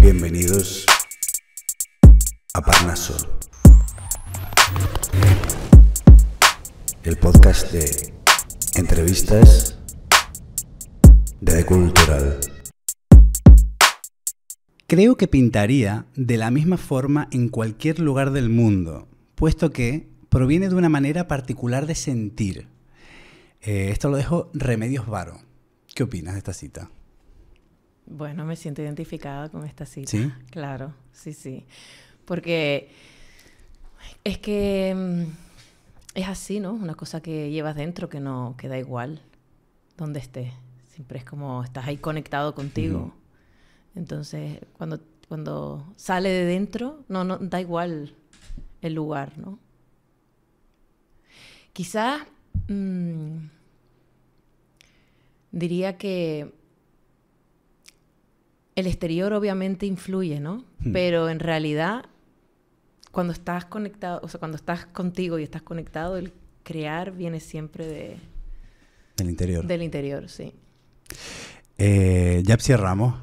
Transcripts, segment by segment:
Bienvenidos a Parnaso, el podcast de entrevistas de Cultural. Creo que pintaría de la misma forma en cualquier lugar del mundo, puesto que proviene de una manera particular de sentir. Eh, esto lo dejo Remedios Varo. ¿Qué opinas de esta cita? Bueno, me siento identificada con esta cita. Sí. Claro, sí, sí. Porque es que mm, es así, ¿no? Una cosa que llevas dentro que no queda igual donde estés. Siempre es como estás ahí conectado contigo. Entonces, cuando, cuando sale de dentro, no, no, da igual el lugar, ¿no? Quizás mm, diría que el exterior obviamente influye, ¿no? Hmm. Pero en realidad, cuando estás conectado, o sea, cuando estás contigo y estás conectado, el crear viene siempre de... Del interior. Del interior, sí. Eh, cierramos.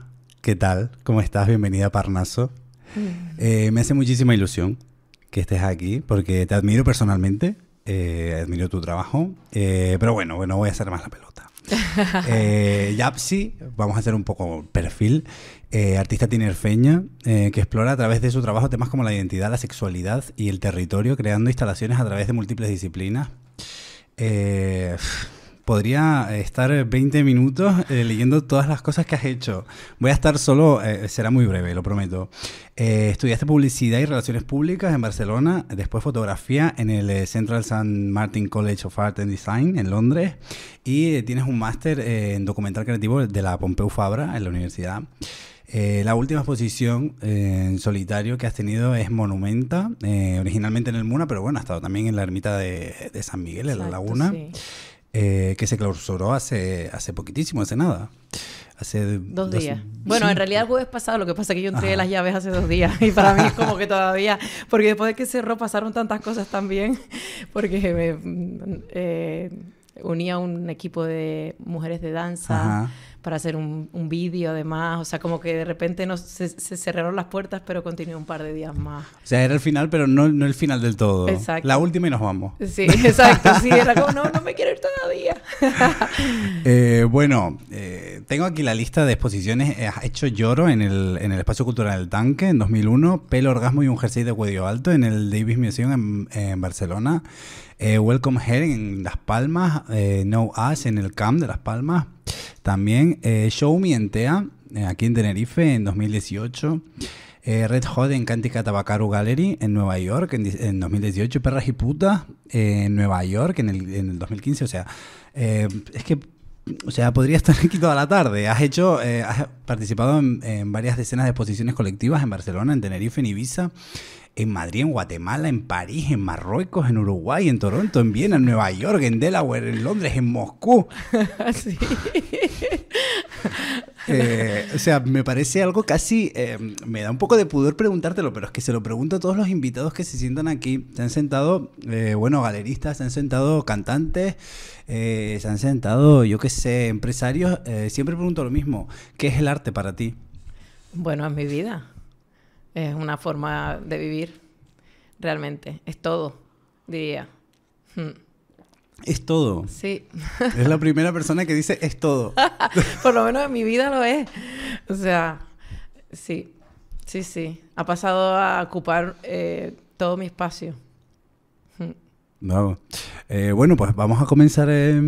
¿qué tal? ¿Cómo estás? Bienvenida a Parnaso. Mm. Eh, me hace muchísima ilusión que estés aquí porque te admiro personalmente, eh, admiro tu trabajo, eh, pero bueno, bueno, voy a hacer más la pelota. Eh, Yapsi, vamos a hacer un poco perfil, eh, artista tinerfeña eh, que explora a través de su trabajo temas como la identidad, la sexualidad y el territorio, creando instalaciones a través de múltiples disciplinas. Eh, podría estar 20 minutos eh, leyendo todas las cosas que has hecho. Voy a estar solo, eh, será muy breve, lo prometo. Eh, estudiaste publicidad y relaciones públicas en Barcelona, después fotografía en el Central St. Martin College of Art and Design en Londres y tienes un máster en documental creativo de la Pompeu Fabra en la universidad. la última exposición en solitario que has tenido es Monumenta, originalmente en el Muna, pero bueno, ha estado también en la ermita de, de San Miguel, en la laguna. Eh, que se clausuró hace, hace poquitísimo, hace nada. Hace dos, días. Bueno, en realidad el jueves pasado, lo que pasa es que yo entregué las llaves hace dos días y para mí es como que todavía, porque después de que cerró pasaron tantas cosas también, porque me eh, eh, unía un equipo de mujeres de danza para hacer un, un vídeo además. O sea, como que de repente nos, se, cerraron las puertas, pero continuó un par de días más. O sea, era el final, pero no, el final del todo. Exacto. La última y nos vamos. Sí, exacto. Sí, era como, no, no me quiero ir todavía. Eh, bueno, eh, tengo aquí la lista de exposiciones. Eh, has hecho Lloro en el, Espacio Cultural del Tanque en 2001, Pelo, Orgasmo y un Jersey de Cuello Alto en el Davis Museum en, Barcelona. Welcome Here en Las Palmas, No Us en el CAM de Las Palmas, también. Eh, Show Me eh, aquí en Tenerife, en 2018. Eh, Red Hot en Cántica Tabacaru Gallery en Nueva York en, 2018. Perras y Putas en Nueva York en el, en el 2015. O sea, es que o sea, podría estar aquí toda la tarde. Has hecho, participado en, en, varias decenas de exposiciones colectivas en Barcelona, en Tenerife, en Ibiza, en Madrid, en Guatemala, en París, en Marruecos, en Uruguay, en Toronto, en Viena, en Nueva York, en Delaware, en Londres, en Moscú. Eh, o sea, me parece algo casi, eh, me da un poco de pudor preguntártelo, pero es que se lo pregunto a todos los invitados que se sientan aquí. Se han sentado, eh, bueno, galeristas, se han sentado cantantes, se han sentado, yo qué sé, empresarios. siempre pregunto lo mismo, ¿qué es el arte para ti? Bueno, es mi vida es una forma de vivir, realmente. Es todo, diría. Hmm. Es todo. Sí. Es la primera persona que dice es todo. Por lo menos en mi vida lo es. O sea, sí, sí, sí. Ha pasado a ocupar eh, todo mi espacio. Eh, bueno, pues vamos a comenzar eh,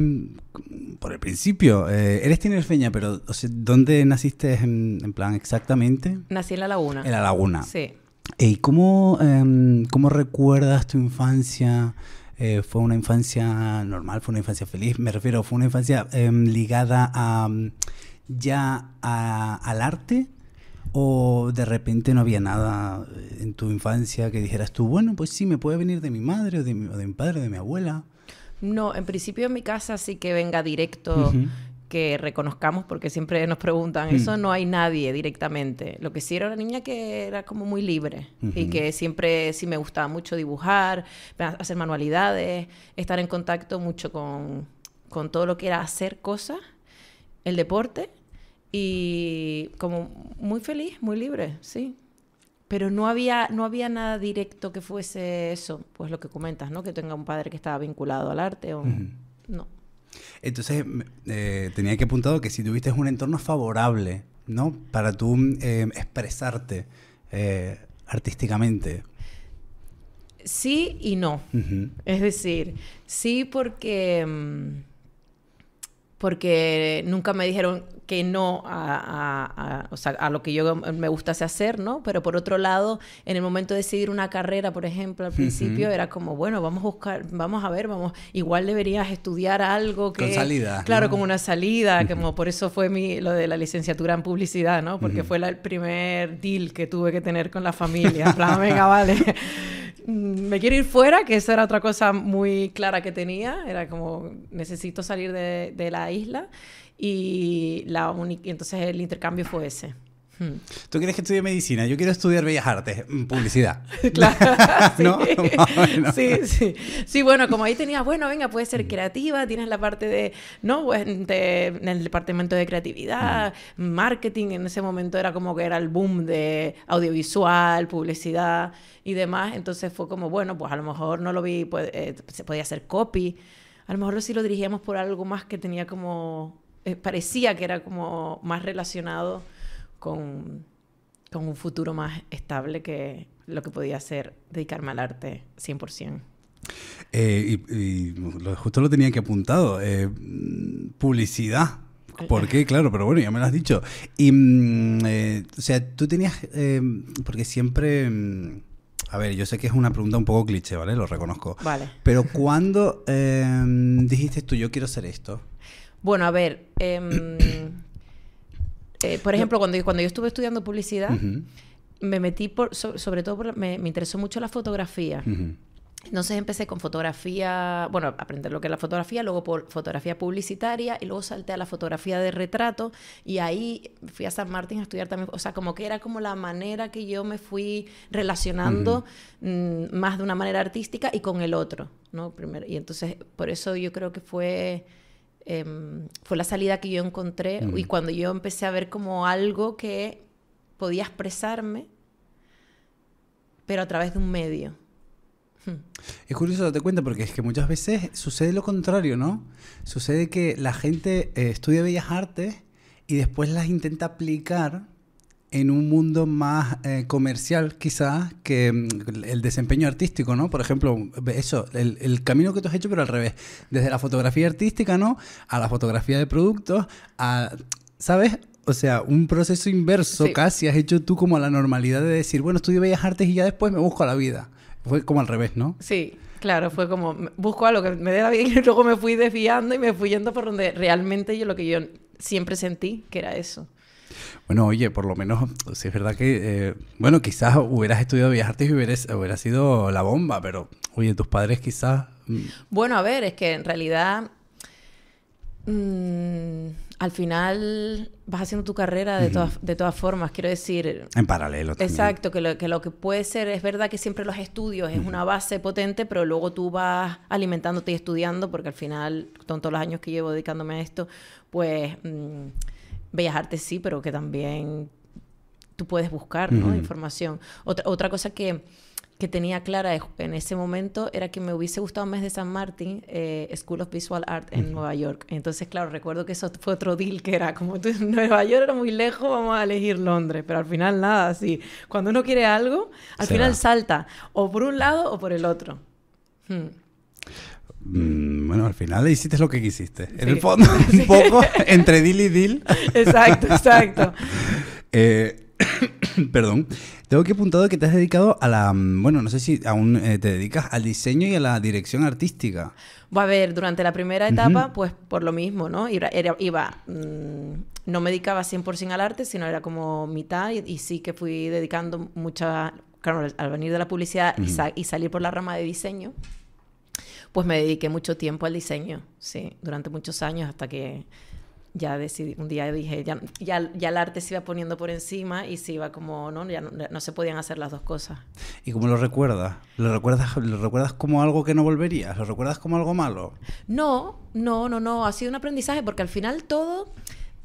por el principio. Eh, eres tinerfeña, pero ¿dónde naciste en, plan exactamente? Nací en La Laguna. En La Laguna. Sí. ¿Y cómo, em, cómo recuerdas tu infancia? ¿Fue una infancia normal? ¿Fue una infancia feliz? Me refiero, ¿fue una infancia em, ligada a, ya al arte? o de repente no había nada eh, en tu infancia que dijeras tú, bueno, pues sí, me puede venir de mi madre o de mi, padre de mi abuela. No, en principio en mi casa sí que venga directo, que reconozcamos, porque siempre nos preguntan, mm. eso no hay nadie directamente. Lo que sí era una niña que era como muy libre y que siempre sí me gustaba mucho dibujar, hacer manualidades, estar en contacto mucho con, con todo lo que era hacer cosas, el deporte y como muy feliz, muy libre, sí. Pero no había, no había nada directo que fuese eso, pues lo que comentas, ¿no? Que tenga un padre que estaba vinculado al arte o... No. Entonces, eh, tenía que apuntado que si tuviste un entorno favorable, ¿no? Para tú eh, expresarte eh, artísticamente. Sí y no. Es decir, sí porque... Mm, porque nunca me dijeron, que no a, a, o sea, a, lo que yo me gustase hacer, ¿no? Pero por otro lado, en el momento de decidir una carrera, por ejemplo, al principio era como, bueno, vamos a buscar, vamos a ver, vamos, igual deberías estudiar algo que... Con salida. Claro, como con una salida, como por eso fue mi, lo de la licenciatura en publicidad, ¿no? Porque fue el primer deal que tuve que tener con la familia. venga, vale. me quiero ir fuera, que esa era otra cosa muy clara que tenía, era como necesito salir de, de la isla y entonces el intercambio fue ese. Hmm. Tú quieres que estudie medicina, yo quiero estudiar bellas artes, mm, publicidad. claro, sí. ¿No? Bueno. sí, sí. Sí, bueno, como ahí tenías, bueno, venga, puedes ser creativa, tienes la parte de, ¿no? Pues, en el departamento de creatividad, marketing, en ese momento era como que era el boom de audiovisual, publicidad y demás, entonces fue como, bueno, pues a lo mejor no lo vi, pues, eh, se podía hacer copy, a lo mejor si lo dirigíamos por algo más que tenía como eh, parecía que era como más relacionado con, un futuro más estable que lo que podía ser dedicarme al arte 100%. Eh, y, justo lo tenía que apuntado. Eh, publicidad. porque Claro, pero bueno, ya me lo has dicho. Y, mm, o sea, tú tenías, porque siempre, mm, a ver, yo sé que es una pregunta un poco cliché, ¿vale? Lo reconozco. Vale. Pero cuando dijiste tú, yo quiero hacer esto? Bueno, a ver, em, eh, por ejemplo, cuando yo, cuando yo estuve estudiando publicidad, me metí por, sobre todo, me, interesó mucho la fotografía. Entonces empecé con fotografía, bueno, aprender lo que es la fotografía, luego por fotografía publicitaria y luego salté a la fotografía de retrato y ahí fui a San Martín a estudiar también, o sea, como que era como la manera que yo me fui relacionando mm, más de una manera artística y con el otro, ¿no? y entonces por eso yo creo que fue Em, fue la salida que yo encontré y cuando yo empecé a ver como algo que podía expresarme, pero a través de un medio. Es curioso te cuenta porque es que muchas veces sucede lo contrario, ¿no? Sucede que la gente eh, estudia bellas artes y después las intenta aplicar en un mundo más eh, comercial quizás que mm, el desempeño artístico, ¿no? Por ejemplo, eso, el, camino que tú has hecho, pero al revés, desde la fotografía artística, ¿no? A la fotografía de productos, ¿sabes? O sea, un proceso inverso casi has hecho tú como la normalidad de decir, bueno, estudio bellas artes y ya después me busco a la vida. Fue como al revés, ¿no? Sí, Claro, fue como, busco a lo que me dé la vida y luego me fui desviando y me fui yendo por donde realmente yo lo que yo siempre sentí, que era eso. Bueno, oye, por lo menos, si es verdad que, eh, bueno, quizás hubieras estudiado Bellas Artes y hubiera sido la bomba, pero, oye, tus padres quizás... Mm. Bueno, a ver, es que en realidad, mm, al final vas haciendo tu carrera de, todas, de todas formas, quiero decir... En paralelo. Exacto, que lo, que lo puede ser, es verdad que siempre los estudios es una base potente, pero luego tú vas alimentándote y estudiando, porque al final, con todos los años que llevo dedicándome a esto, pues... Mm, Bellas Artes sí, pero que también tú puedes buscar, ¿no? Información. Otra, otra cosa que, tenía clara en ese momento era que me hubiese gustado mes de San Martín, eh, School of Visual Art en Nueva York. Entonces, claro, recuerdo que eso fue otro deal que era como tú, Nueva York era muy lejos, vamos a elegir Londres, pero al final nada, así. Cuando uno quiere algo, al final salta, o por un lado o por el otro. Hmm. Mm, bueno, al final hiciste lo que quisiste. En el fondo, un poco entre deal y deal. Exacto, exacto. Eh, perdón. Tengo que apuntado que te has dedicado a la. Mm, bueno, no sé si aún eh, te dedicas al diseño y a la dirección artística. Va a ver, durante la primera etapa, pues por lo mismo, ¿no? Iba. Mm, no me dedicaba 100% al arte, sino era como mitad y, sí que fui dedicando mucha. Claro, al venir de la publicidad y salir por la rama de diseño, pues me dediqué mucho tiempo al diseño, sí, durante muchos años hasta que ya decidí, un día dije, ya, ya, el arte se iba poniendo por encima y se iba como, ¿no? Ya no, se podían hacer las dos cosas. ¿Y cómo lo recuerdas? ¿Lo recuerdas, recuerdas como algo que no volverías? ¿Lo recuerdas como algo malo? No, no, no, no. Ha sido un aprendizaje porque al final todo,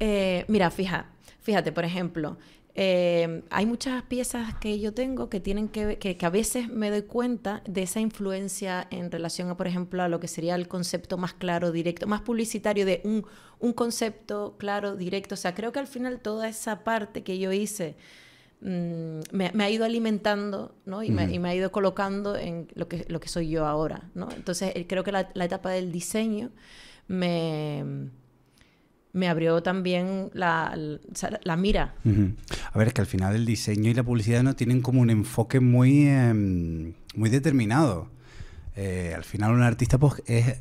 eh, mira, fija, fíjate, por ejemplo, Em, hay muchas piezas que yo tengo que tienen que, que, a veces me doy cuenta de esa influencia en relación a, por ejemplo, a lo que sería el concepto más claro, directo, más publicitario de un, concepto claro, directo. O sea, creo que al final toda esa parte que yo hice... Mm, me, ha ido alimentando ¿no? y, me, ha ido colocando en lo que, lo que soy yo ahora. ¿no? Entonces, eh, creo que la etapa del diseño me, me abrió también la, mira. A ver, es que al final el diseño y la publicidad no tienen como un enfoque muy, em, muy determinado. Eh, al final un artista pues, es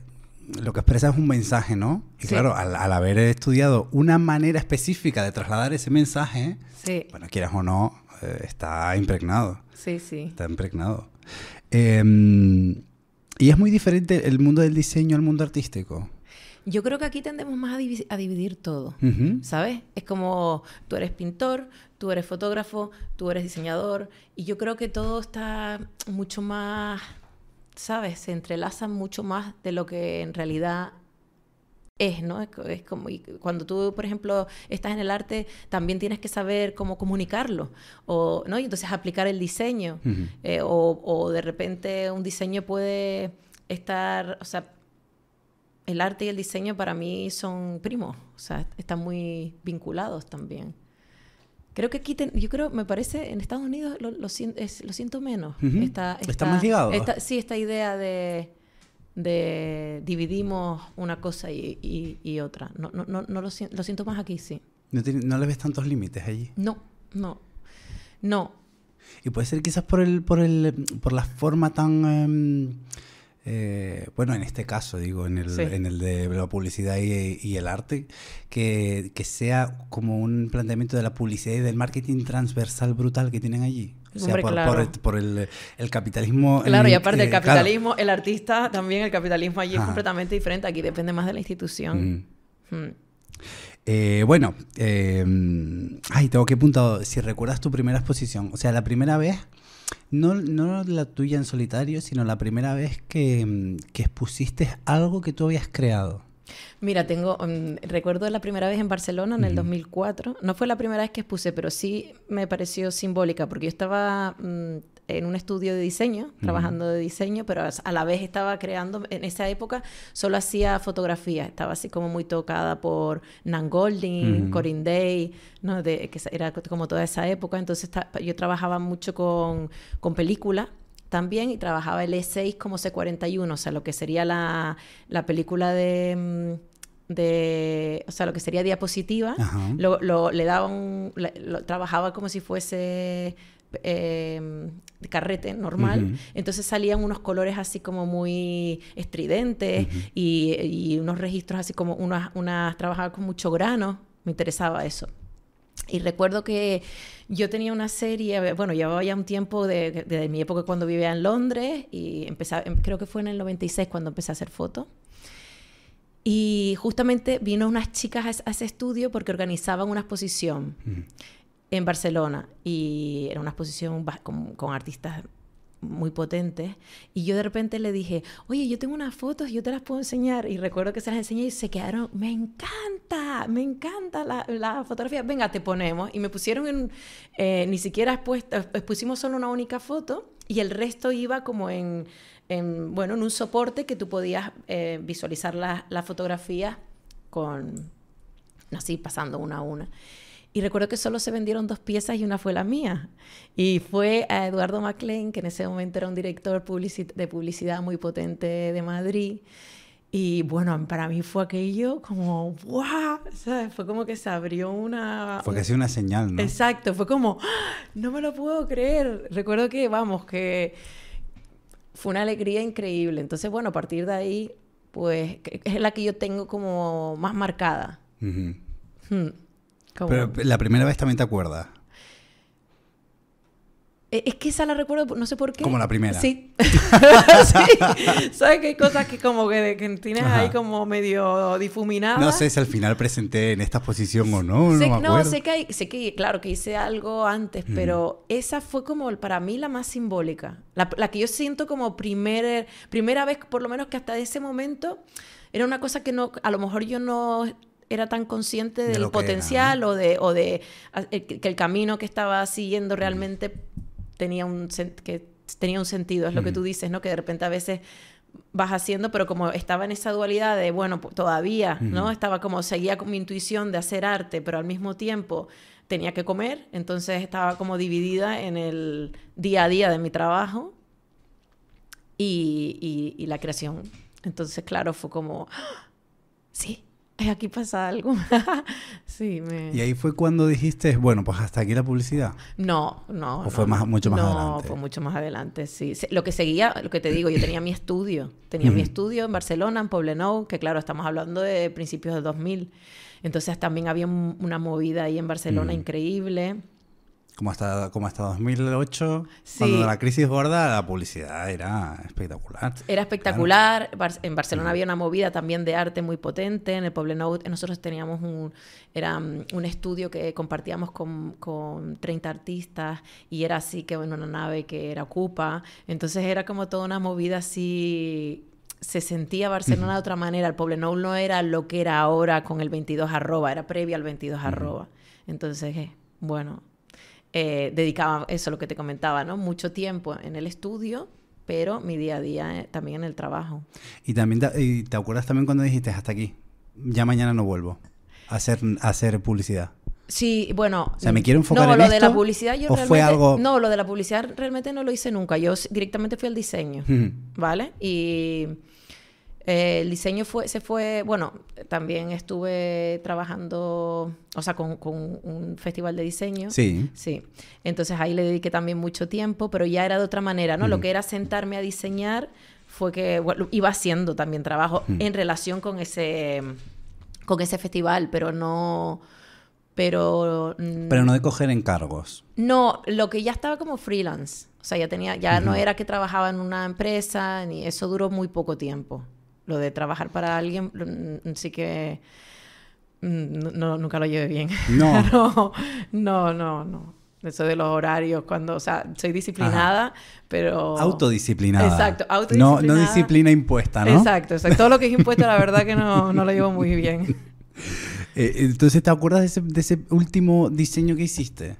lo que expresa es un mensaje, ¿no? Y claro, al, haber estudiado una manera específica de trasladar ese mensaje, bueno, quieras o no, eh, está impregnado. Sí, sí. Está impregnado. Em, y es muy diferente el mundo del diseño al mundo artístico. Yo creo que aquí tendemos más a, dividir todo, ¿sabes? Es como tú eres pintor, tú eres fotógrafo, tú eres diseñador, y yo creo que todo está mucho más, ¿sabes? Se entrelaza mucho más de lo que en realidad es, ¿no? Es, como cuando tú, por ejemplo, estás en el arte, también tienes que saber cómo comunicarlo, o, ¿no? Y entonces aplicar el diseño, eh, o, o de repente un diseño puede estar, o sea, el arte y el diseño para mí son primos, o sea, están muy vinculados también. Creo que aquí, yo creo, me parece, en Estados Unidos lo, siento, menos. Uh ¿Está más ligado? sí, esta idea de, dividimos una cosa y, otra. No, no, no, lo, lo, siento más aquí, sí. ¿No, le ves tantos límites allí? No, no. No. Y puede ser quizás por, el, por, el, por la forma tan... Em, eh, bueno, en este caso, digo, en el, de la publicidad y, el arte, que, sea como un planteamiento de la publicidad y del marketing transversal brutal que tienen allí. O sea, por, el, capitalismo. Claro, y aparte del capitalismo, el artista también, el capitalismo allí es completamente diferente. Aquí depende más de la institución. Mm. Mm. Eh, bueno, eh, mm, ay, tengo que apuntar, si recuerdas tu primera exposición, o sea, la primera vez no, la tuya en solitario, sino la primera vez que, mm, que expusiste algo que tú habías creado. Mira, tengo, mm, recuerdo la primera vez en Barcelona en el 2004. No fue la primera vez que expuse, pero sí me pareció simbólica porque yo estaba mm, en un estudio de diseño, trabajando de diseño, pero a la vez estaba creando, en esa época solo hacía fotografía, estaba así como muy tocada por Nan Golding, Corinne Day, ¿no? De, que era como toda esa época, entonces yo trabajaba mucho con, con también y trabajaba el E6 como C41, o sea, lo que sería la, la película de mm, de, o sea, lo que sería diapositiva, lo, le daban... lo, trabajaba como si fuese eh, carrete normal. Entonces salían unos colores así como muy estridentes y, unos registros así como unas, unas trabajadas con mucho grano. Me interesaba eso. Y recuerdo que yo tenía una serie, bueno, llevaba ya un tiempo de, mi época cuando vivía en Londres y em, creo que fue en el 96 cuando empecé a hacer fotos. Y justamente vino unas chicas a, ese estudio porque organizaban una exposición en Barcelona y era una exposición con, artistas muy potentes y yo de repente le dije, oye, yo tengo unas fotos, yo te las puedo enseñar y recuerdo que se las enseñé y se quedaron, me encanta, me encanta la, fotografía, venga, te ponemos y me pusieron en, eh, ni siquiera eh, expusimos solo una única foto y el resto iba como en, bueno, en un soporte que tú podías eh, visualizar las la fotografía con, así, pasando una a una. Y recuerdo que solo se vendieron dos piezas y una fue la mía. Y fue a Eduardo MacLean, que en ese momento era un director de publicidad muy potente de Madrid. Y bueno, para mí fue aquello como, ¡guau! Fue como que se abrió una... Fue casi una señal, ¿no? Exacto, fue como, ¡ah! no me lo puedo creer. Recuerdo que, vamos, que fue una alegría increíble. Entonces, bueno, a partir de ahí, pues es la que yo tengo como más marcada. Uh pero la primera vez también te acuerdas. Eh, es que esa la recuerdo, no sé por qué. Como la primera. Sí. ¿Sabes que hay cosas que como que, tienes ahí como medio difuminadas? No sé si al final presenté en esta posición o no. Sé, no, sé, que hay, sé que, claro, que hice algo antes, pero esa fue como para mí la más simbólica. La, que yo siento como primer, primera vez, por lo menos que hasta ese momento, era una cosa que no, a lo mejor yo no era tan consciente del potencial o de, o de que el camino que estaba siguiendo realmente tenía, un, que tenía un sentido. Es lo que tú dices, ¿no? Que de repente a veces vas haciendo, pero como estaba en esa dualidad de, bueno, todavía, ¿no? Estaba como, seguía con mi intuición de hacer arte, pero al mismo tiempo tenía que comer, entonces estaba como dividida en el día a día de mi trabajo y, y, la creación. Entonces, claro, fue como, ¡Ah! sí, aquí pasa algo. sí, Y ahí fue cuando dijiste, bueno, pues hasta aquí la publicidad. No, no. ¿O fue más, mucho más adelante? No, fue mucho más adelante, sí. Lo que seguía, lo que te digo, yo tenía mi estudio. Tenía mi estudio en Barcelona, en Poblenou, que claro, estamos hablando de principios de 2000. Entonces también había una movida ahí en Barcelona mm. increíble. Como hasta, como hasta 2008, cuando la crisis gorda, la publicidad era espectacular. Era espectacular. En Barcelona había una movida también de arte muy potente. En el Poblenou nosotros teníamos un, era mm, un estudio que compartíamos con, con 30 artistas y era así que en una nave que era Ocupa. Entonces era como toda una movida así se sentía Barcelona de otra manera. El Poblenou no era lo que era ahora con el 22 arroba, era previo al 22 arroba. Entonces, eh, bueno, eh, dedicaba, eso lo que te comentaba, ¿no? Mucho tiempo en el estudio, pero mi día a día eh, también en el trabajo. Y también, te, acuerdas también cuando dijiste hasta aquí, ya mañana no vuelvo a hacer, hacer publicidad? Sí, bueno. O sea, me quiero enfocar no, lo de la publicidad yo realmente... algo... No, lo de la publicidad realmente no lo hice nunca. Yo directamente fui al diseño, ¿vale? Y eh, el diseño fue, se fue, bueno, también estuve trabajando, o sea, con, un festival de diseño. Sí. Sí. Entonces ahí le dediqué también mucho tiempo, pero ya era de otra manera, ¿no? Lo mm. que era sentarme a diseñar fue que iba haciendo también trabajo mm. en relación con ese, con ese festival, pero no... Pero, mm pero no de coger encargos. No, lo que ya estaba como freelance. O sea, ya tenía, ya no era que trabajaba en una empresa, ni eso duró muy poco tiempo lo de trabajar para alguien mm, sí que mm, nunca lo llevé bien. No. no, no, no, Eso de los horarios, cuando, o sea, soy disciplinada, pero... Autodisciplinada. Exacto, autodisciplinada. No, disciplina impuesta, ¿no? Exacto, exacto. Todo lo que es impuesto, la verdad que no, lo llevo muy bien. Eh, entonces, ¿te acuerdas de ese, de ese último diseño que hiciste?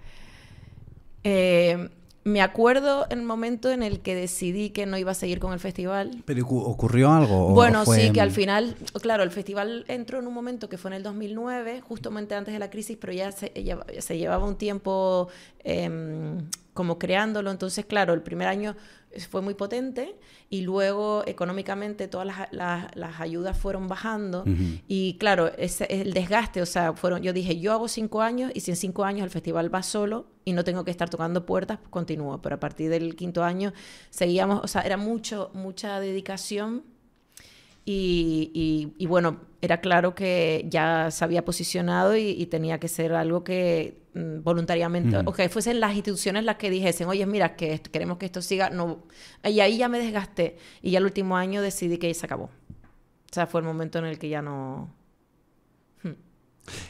Eh, me acuerdo el momento en el que decidí que no iba a seguir con el festival. ¿Pero ocurrió algo? Bueno, sí, que al final, claro, el festival entró en un momento que fue en el 2009, justamente antes de la crisis, pero ya se, se llevaba un tiempo em, como creándolo. Entonces, claro, el primer año eh, fue muy potente y luego económicamente todas las, ayudas fueron bajando y claro, el desgaste, o sea, fueron, yo dije, yo hago cinco años y si en cinco años el festival va solo y no tengo que estar tocando puertas, pues continúo, pero a partir del quinto año seguíamos, o sea, era mucho, mucha dedicación y, bueno, era claro que ya se había posicionado y, tenía que ser algo que mm, voluntariamente, o que fuesen las instituciones las que dijesen, oye, mira, que queremos que esto siga, no. Y ahí ya me desgasté y ya el último año decidí que se acabó. O sea, fue el momento en el que ya no... Hmm,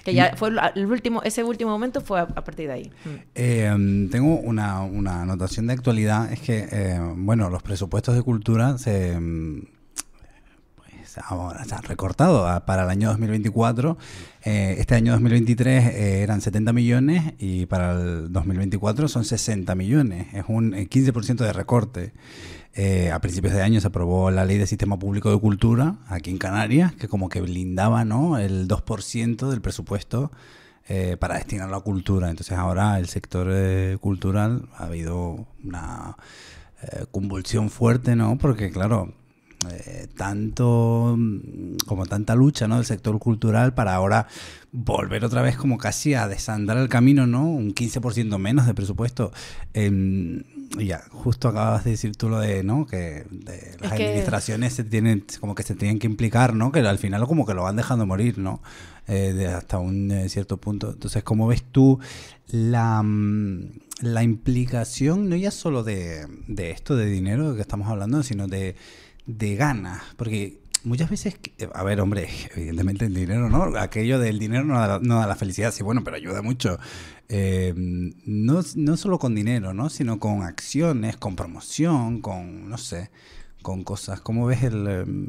que ya fue el último, ese último momento fue a, partir de ahí. Hmm. Eh, tengo una, una anotación de actualidad, es que, eh, bueno, los presupuestos de cultura se, mm, ahora, se ha recortado para el año 2024. Eh, este año 2023 eh, eran 70 millones y para el 2024 son 60 millones. Es un 15% eh, de recorte. a principios de año se aprobó la ley de sistema público de cultura aquí en Canarias, que como que blindaba ¿no? el 2% del presupuesto para destinarlo a cultura. Entonces ahora el sector cultural ha habido una convulsión fuerte, ¿no? Porque claro, eh, tanto mm, como tanta lucha ¿no? del sector cultural para ahora volver otra vez como casi a desandar el camino, ¿no? Un 15% menos de presupuesto. Eh, ya, justo acabas de decir tú lo de, ¿no? Que las administraciones se tienen, como que se tienen que implicar, ¿no? Que al final como que lo van dejando morir, ¿no? Eh, de hasta un eh, cierto punto. Entonces, ¿cómo ves tú la, mm, la implicación, no ya solo de, de esto, de dinero que estamos hablando, sino de de ganas, porque muchas veces, a ver, hombre, evidentemente el dinero no, aquello del dinero no da, la felicidad, sí, bueno, pero ayuda mucho. Em, no, no, solo con dinero, ¿no? Sino con acciones, con promoción, con, no sé, con cosas. ¿Cómo ves el, em,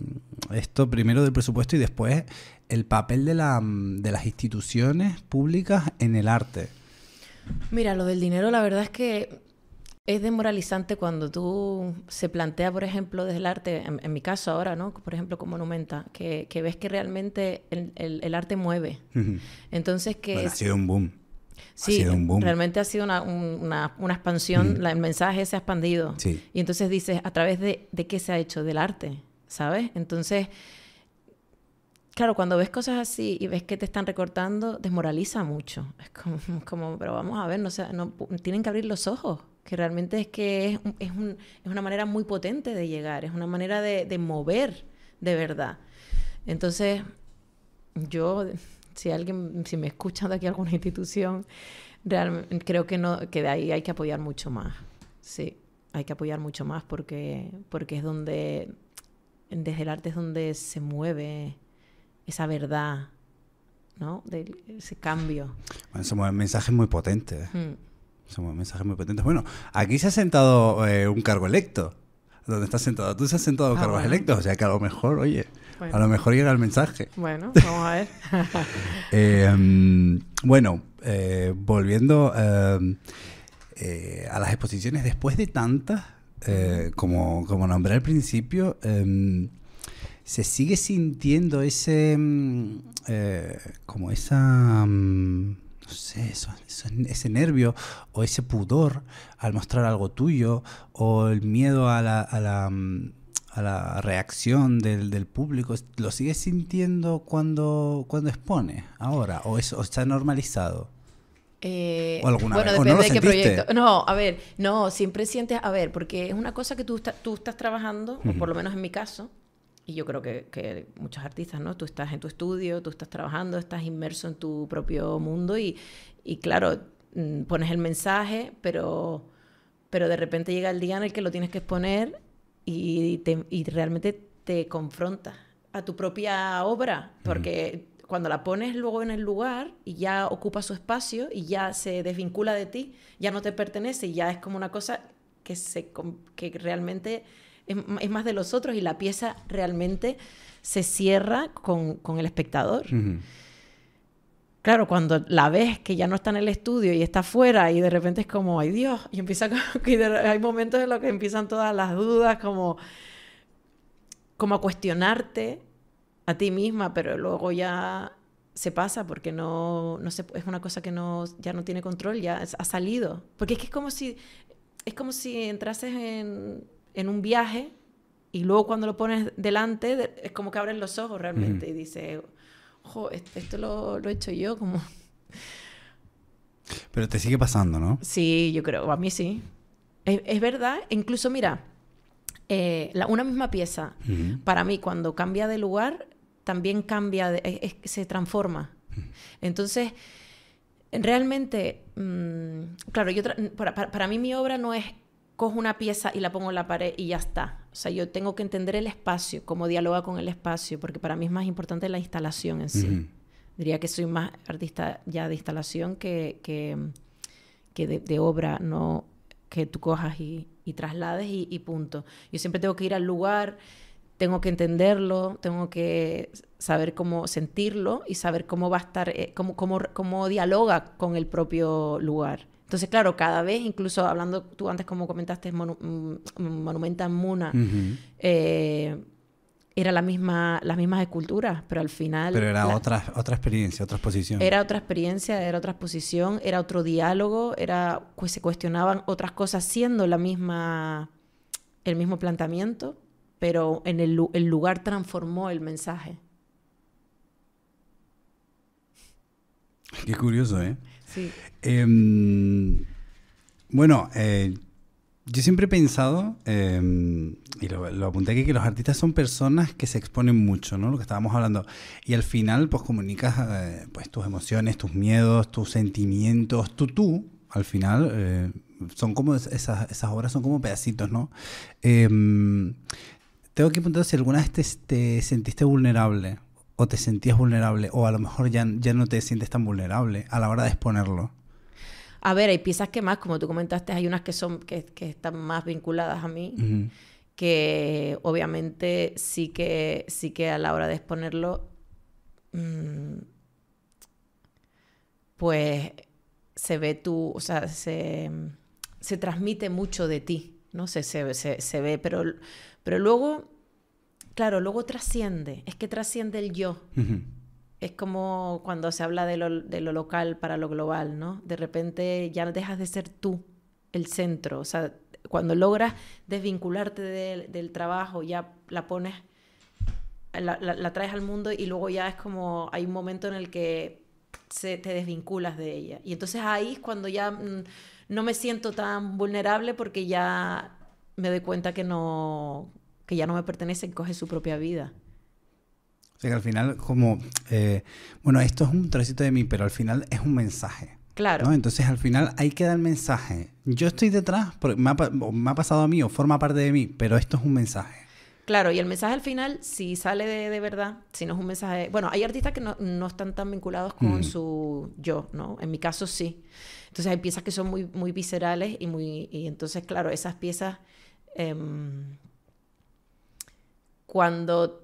esto primero del presupuesto y después el papel de, la, mm, de las instituciones públicas en el arte? Mira, lo del dinero, la verdad es que es desmoralizante cuando tú se plantea, por ejemplo, desde el arte, en, mi caso ahora, ¿no? Por ejemplo, con Monumenta, que, ves que realmente el, arte mueve. Entonces que... ha sido un boom. Sí, realmente ha sido una, expansión, el mensaje se ha expandido. Y entonces dices, ¿a través de, qué se ha hecho? Del arte, ¿sabes? Entonces, claro, cuando ves cosas así y ves que te están recortando, desmoraliza mucho. Es como, pero vamos a ver, no, tienen que abrir los ojos que realmente es que es, una manera muy potente de llegar, es una manera de, mover de verdad. Entonces, yo, si alguien, si me he de aquí alguna institución, realmente creo que no, que de ahí hay que apoyar mucho más. Sí, hay que apoyar mucho más porque, porque es donde, desde el arte es donde se mueve esa verdad, ¿no? ese cambio. Bueno, se mueven mensajes muy potentes. Mm. Son mensajes muy potentes. Bueno, aquí se ha sentado eh, un cargo electo. ¿dónde estás sentado tú se has sentado ah, cargos electos. O sea que a lo mejor, oye, a lo mejor llega el mensaje. Bueno, vamos a ver. Em, bueno, eh, volviendo em, eh, a las exposiciones, después de tantas, como, como nombré al principio, em, se sigue sintiendo ese. como esa no sé, ese nervio o ese pudor al mostrar algo tuyo o el miedo a la, a la, mm, a la reacción del, público, ¿lo sigues sintiendo cuando, cuando expones ahora o, eso está normalizado? Eh, bueno, depende de qué proyecto. No, a ver, no, siempre sientes, a ver, porque es una cosa que tú, tú estás trabajando, o por lo menos en mi caso, y yo creo que, que, muchos artistas, ¿no? Tú estás en tu estudio, tú estás trabajando, estás inmerso en tu propio mundo y, claro, mm, pones el mensaje, pero, pero de repente llega el día en el que lo tienes que exponer y, realmente te confronta a tu propia obra, porque cuando la pones luego en el lugar y ya ocupa su espacio y ya se desvincula de ti, ya no te pertenece y ya es como una cosa que, se, que realmente es, más de los otros y la pieza realmente se cierra con, el espectador. Claro, cuando la ves que ya no está en el estudio y está fuera y de repente es como, ay Dios, y empieza hay momentos en los que empiezan todas las dudas, como, como a cuestionarte a ti misma, pero luego ya se pasa porque no, no es una cosa que no, ya no tiene control, ya ha salido. Porque es que es como si, es como si entrases en, en un viaje y luego cuando lo pones delante es como que abres los ojos realmente y dices, ojo, este, esto lo, he hecho yo como... Pero te sigue pasando, ¿no? Sí, yo creo, a mí sí. Es, verdad, incluso mira, eh, la, una misma pieza, para mí cuando cambia de lugar, también cambia, se transforma. Entonces, realmente, mm, claro, yo para mí mi obra no es cojo una pieza y la pongo en la pared y ya está. O sea, yo tengo que entender el espacio, cómo dialoga con el espacio, porque para mí es más importante la instalación en sí. Diría que soy más artista ya de instalación que, de, obra, no que tú cojas y, y traslades y, punto. Yo siempre tengo que ir al lugar, tengo que entenderlo, tengo que saber cómo sentirlo y saber cómo va a estar, eh, cómo, cómo dialoga con el propio lugar. Entonces, claro, cada vez, incluso hablando, tú antes como comentaste, mm, Monumenta Monumenta Muna, eh, era la misma, las mismas esculturas, pero al final... Pero era otra, otra experiencia, otra exposición. Era otra experiencia, era otra exposición, era otro diálogo, era pues, se cuestionaban otras cosas siendo la misma, el mismo planteamiento, pero en el lugar transformó el mensaje. Qué curioso, ¿eh? Em, bueno, eh, yo siempre he pensado, em, y lo, apunté aquí, que los artistas son personas que se exponen mucho, ¿no? Lo que estábamos hablando. Y al final, pues comunicas eh, pues, tus emociones, tus miedos, tus sentimientos, tú, tú, al final. Eh, son como esas, obras son como pedacitos, ¿no? Em, tengo que preguntar si alguna vez te sentiste vulnerable o te sentías vulnerable o a lo mejor ya, ya no te sientes tan vulnerable a la hora de exponerlo? A ver, hay piezas que más, como tú comentaste, hay unas que son que, están más vinculadas a mí, que obviamente sí que sí que a la hora de exponerlo, mm, pues se ve tú, o sea, se, transmite mucho de ti, ¿no? sé, se, se, ve, pero, pero luego claro, luego trasciende, es que trasciende el yo. Es como cuando se habla de lo, local para lo global, ¿no? De repente ya dejas de ser tú el centro, o sea, cuando logras desvincularte del trabajo, ya la pones, la, traes al mundo y luego ya es como, hay un momento en el que te desvinculas de ella. Y entonces ahí es cuando ya mm, no me siento tan vulnerable porque ya me doy cuenta que no, que ya no me pertenece, coge su propia vida. O sea que al final, como, eh, bueno, esto es un trocito de mí, pero al final es un mensaje. Claro. Entonces al final hay que dar el mensaje. Yo estoy detrás, porque me ha, pasado a mí o forma parte de mí, pero esto es un mensaje. Claro, y el mensaje al final, si sale de, de verdad, si no es un mensaje... Bueno, hay artistas que no, no están tan vinculados con mm. su yo, ¿no? En mi caso sí. Entonces hay piezas que son muy, muy viscerales y muy... Y entonces, claro, esas piezas... Em, cuando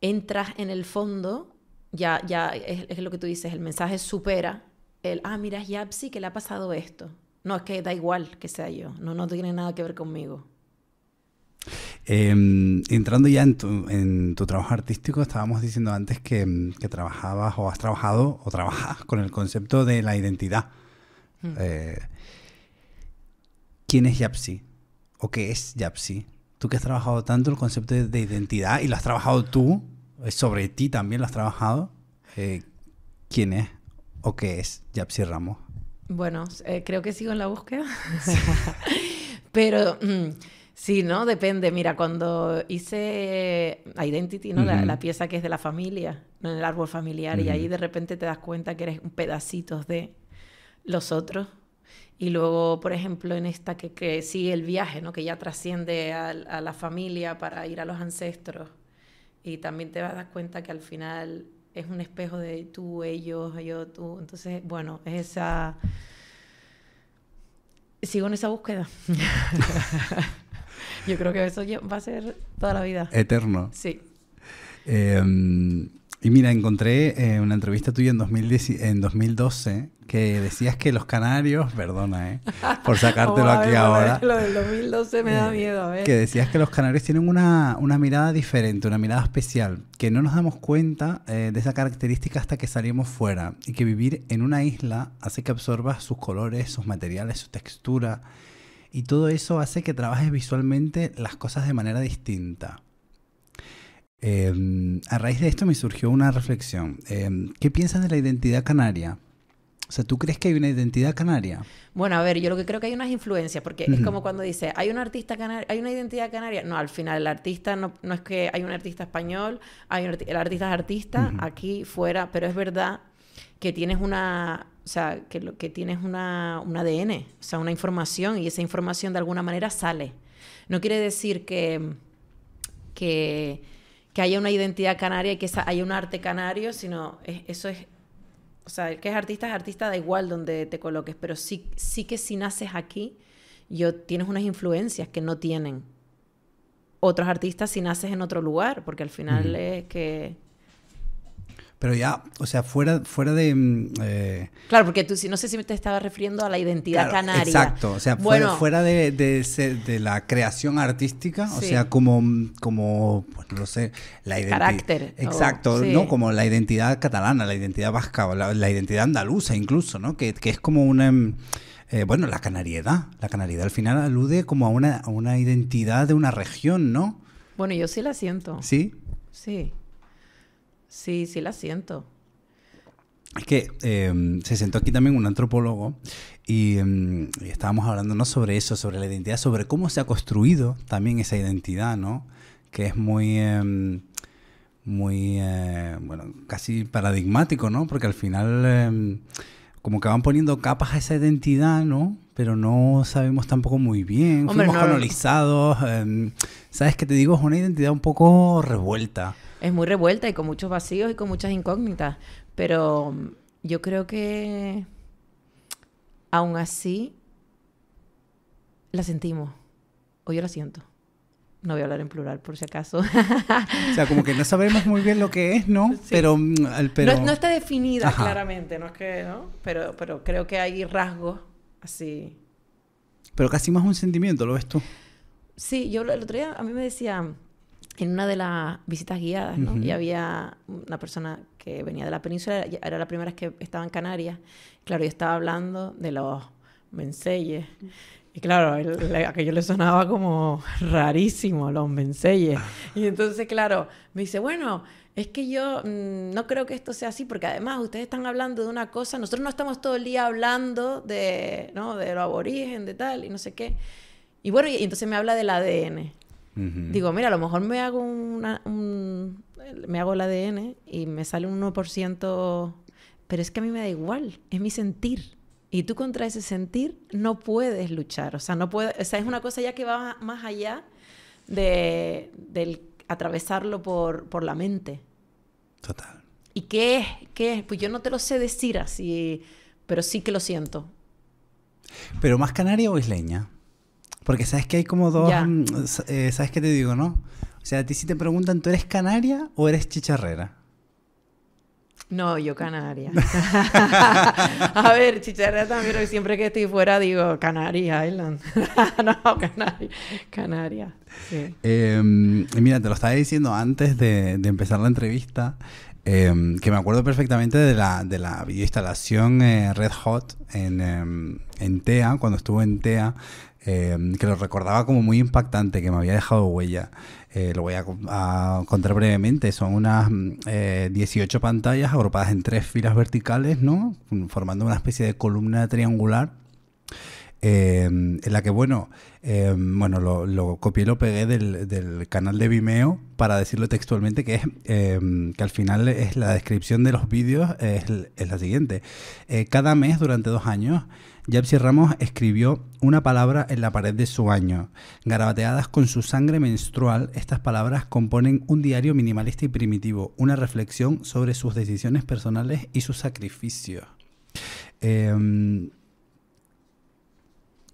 entras en el fondo, ya, ya es, lo que tú dices, el mensaje supera el, ah, mira, es Yapsi que le ha pasado esto. No, es que da igual que sea yo, no, no tiene nada que ver conmigo. Em, entrando ya en tu, trabajo artístico, estábamos diciendo antes que, trabajabas o has trabajado o trabajas con el concepto de la identidad. Mm. Eh, ¿Quién es Yapsi? ¿O qué es Yapsi? tú que has trabajado tanto el concepto de, identidad y lo has trabajado tú, eh, sobre ti también lo has trabajado, eh, ¿quién es o qué es Yapsi Ramos? Bueno, eh, creo que sigo en la búsqueda. Pero mm, sí, ¿no? Depende. Mira, cuando hice Identity, ¿no? la, pieza que es de la familia, en el árbol familiar, y ahí de repente te das cuenta que eres un pedacito de los otros y luego, por ejemplo, en esta que, sigue el viaje, ¿no? que ya trasciende a, la familia para ir a los ancestros. Y también te vas a dar cuenta que al final es un espejo de tú, ellos, yo, tú. Entonces, bueno, es esa... Sigo en esa búsqueda. yo creo que eso va a ser toda la vida. Eterno. Sí. Em, y mira, encontré eh, una entrevista tuya en, 2010, en 2012 que decías que los canarios, perdona, ¿eh? por sacártelo aquí ahora. Lo del 2012 me da eh, miedo, a ver. Que decías que los canarios tienen una, mirada diferente, una mirada especial, que no nos damos cuenta eh, de esa característica hasta que salimos fuera y que vivir en una isla hace que absorba sus colores, sus materiales, su textura y todo eso hace que trabajes visualmente las cosas de manera distinta. Em, a raíz de esto me surgió una reflexión. Em, ¿Qué piensas de la identidad canaria? O sea, ¿tú crees que hay una identidad canaria? Bueno, a ver, yo lo que creo que hay unas influencias, porque es como cuando dice, hay un artista hay una identidad canaria. No, al final el artista no, es que hay un artista español, hay el artista es artista, aquí, fuera, pero es verdad que tienes una, o sea, que, lo, que tienes una, un ADN, o sea, una información, y esa información de alguna manera sale. No quiere decir que, que, que haya una identidad canaria y que haya un arte canario, sino eso es o sea, el que es artista es artista, da igual donde te coloques, pero sí, sí que si naces aquí, yo, tienes unas influencias que no tienen otros artistas si naces en otro lugar, porque al final es que pero ya, o sea, fuera, fuera de... Mm, eh, claro, porque tú, no sé si te estabas refiriendo a la identidad canaria. Exacto, o sea, fuera, de, la creación artística, o sea, como, como pues, no lo sé, la identidad... Carácter. Exacto, ¿no? Como la identidad catalana, la identidad vasca, la, identidad andaluza incluso, ¿no? Que, que es como una... Mm, eh, bueno, la canariedad. La canariedad al final alude como a una, a una identidad de una región, ¿no? Bueno, yo sí la siento. ¿Sí? Sí. Sí, sí la siento. Es que em, se sentó aquí también un antropólogo em, y, estábamos hablando ¿no? sobre eso, sobre la identidad, sobre cómo se ha construido también esa identidad, ¿no? Que es muy, em, muy, eh, bueno, casi paradigmático, ¿no? Porque al final como que van poniendo capas a esa identidad, ¿no? Pero no sabemos tampoco muy bien. Somos Fuimos ¿Sabes qué te digo? Es una identidad un poco revuelta es muy revuelta y con muchos vacíos y con muchas incógnitas. Pero yo creo que aún así la sentimos. O yo la siento. No voy a hablar en plural por si acaso. o sea, como que no sabemos muy bien lo que es, ¿no? Pero, mm, pero... No, no está definida claramente, no es que, ¿no? Pero, pero creo que hay rasgos así. Pero casi más un sentimiento, ¿lo ves tú? Sí, yo el otro día a mí me decía, en una de las visitas guiadas, ¿no? Y había una persona que venía de la península, era la primera vez que estaba en Canarias. Claro, y estaba hablando de los menseyes. Y claro, él, aquello le sonaba como rarísimo, los menseyes. Y entonces, claro, me dice, bueno, es que yo mm, no creo que esto sea así, porque además ustedes están hablando de una cosa, nosotros no estamos todo el día hablando de, ¿no? de lo aborigen, de tal, y no sé qué. Y bueno, y entonces me habla del ADN. Digo, mira, a lo mejor me hago me hago el ADN y me sale un 1%, pero es que a mí me da igual, es mi sentir. Y tú contra ese sentir no puedes luchar, o sea, no puede o es una cosa ya que va más allá de, del atravesarlo por, la mente. Total. ¿Y qué ¿Qué es? Pues yo no te lo sé decir así, pero sí que lo siento. ¿Pero más canaria o isleña? Porque sabes que hay como dos, mm, eh, sabes qué te digo, ¿no? O sea, a ti si te preguntan, ¿tú eres canaria o eres chicharrera? No, yo canaria. a ver, chicharrera también, siempre que estoy fuera digo canaria, Island. no, Canarias. Canaria. mira, te lo estaba diciendo antes de, empezar la entrevista. Em, que me acuerdo perfectamente de la, de la videoinstalación eh, Red Hot en, em, en TEA, cuando estuve en TEA, eh, que lo recordaba como muy impactante, que me había dejado huella. Eh, lo voy a, contar brevemente. Son unas 18 mm, eh, pantallas agrupadas en tres filas verticales, ¿no? Formando una especie de columna triangular. en la que, bueno, Em, bueno, lo, copié y lo pegué del, canal de Vimeo para decirlo textualmente, que es em, que al final es la descripción de los vídeos es, la siguiente. Eh, cada mes durante dos años, Japsi Ramos escribió una palabra en la pared de su año. Garabateadas con su sangre menstrual, estas palabras componen un diario minimalista y primitivo, una reflexión sobre sus decisiones personales y sus sacrificios. Em,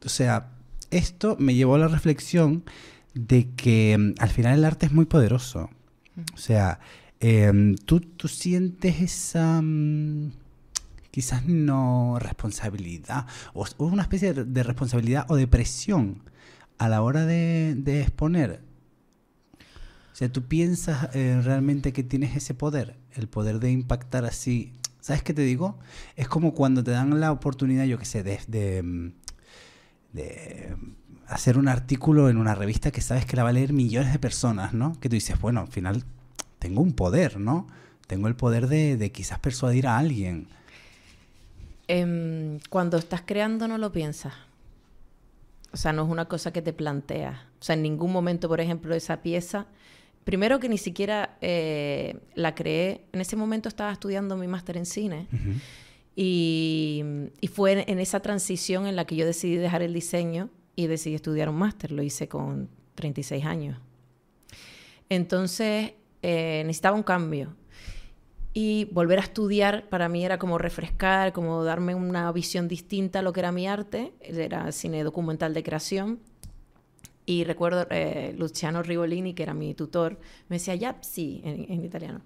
o sea, esto me llevó a la reflexión de que mm, al final el arte es muy poderoso. O sea, em, tú, tú, sientes esa mm, quizás no responsabilidad o, una especie de responsabilidad o de presión a la hora de, exponer. O sea, tú piensas eh, realmente que tienes ese poder, el poder de impactar así. ¿Sabes qué te digo? Es como cuando te dan la oportunidad, yo qué sé, de mm, de hacer un artículo en una revista que sabes que la va a leer millones de personas, ¿no? Que tú dices, bueno, al final tengo un poder, ¿no? Tengo el poder de, quizás persuadir a alguien. Em, cuando estás creando no lo piensas. O sea, no es una cosa que te planteas. O sea, en ningún momento, por ejemplo, esa pieza, primero que ni siquiera eh, la creé, en ese momento estaba estudiando mi máster en cine. Y, fue en esa transición en la que yo decidí dejar el diseño y decidí estudiar un máster. Lo hice con 36 años. Entonces eh, necesitaba un cambio. Y volver a estudiar para mí era como refrescar, como darme una visión distinta a lo que era mi arte. Era cine documental de creación. Y recuerdo eh, Luciano Rivolini, que era mi tutor, me decía, ya, sí, en italiano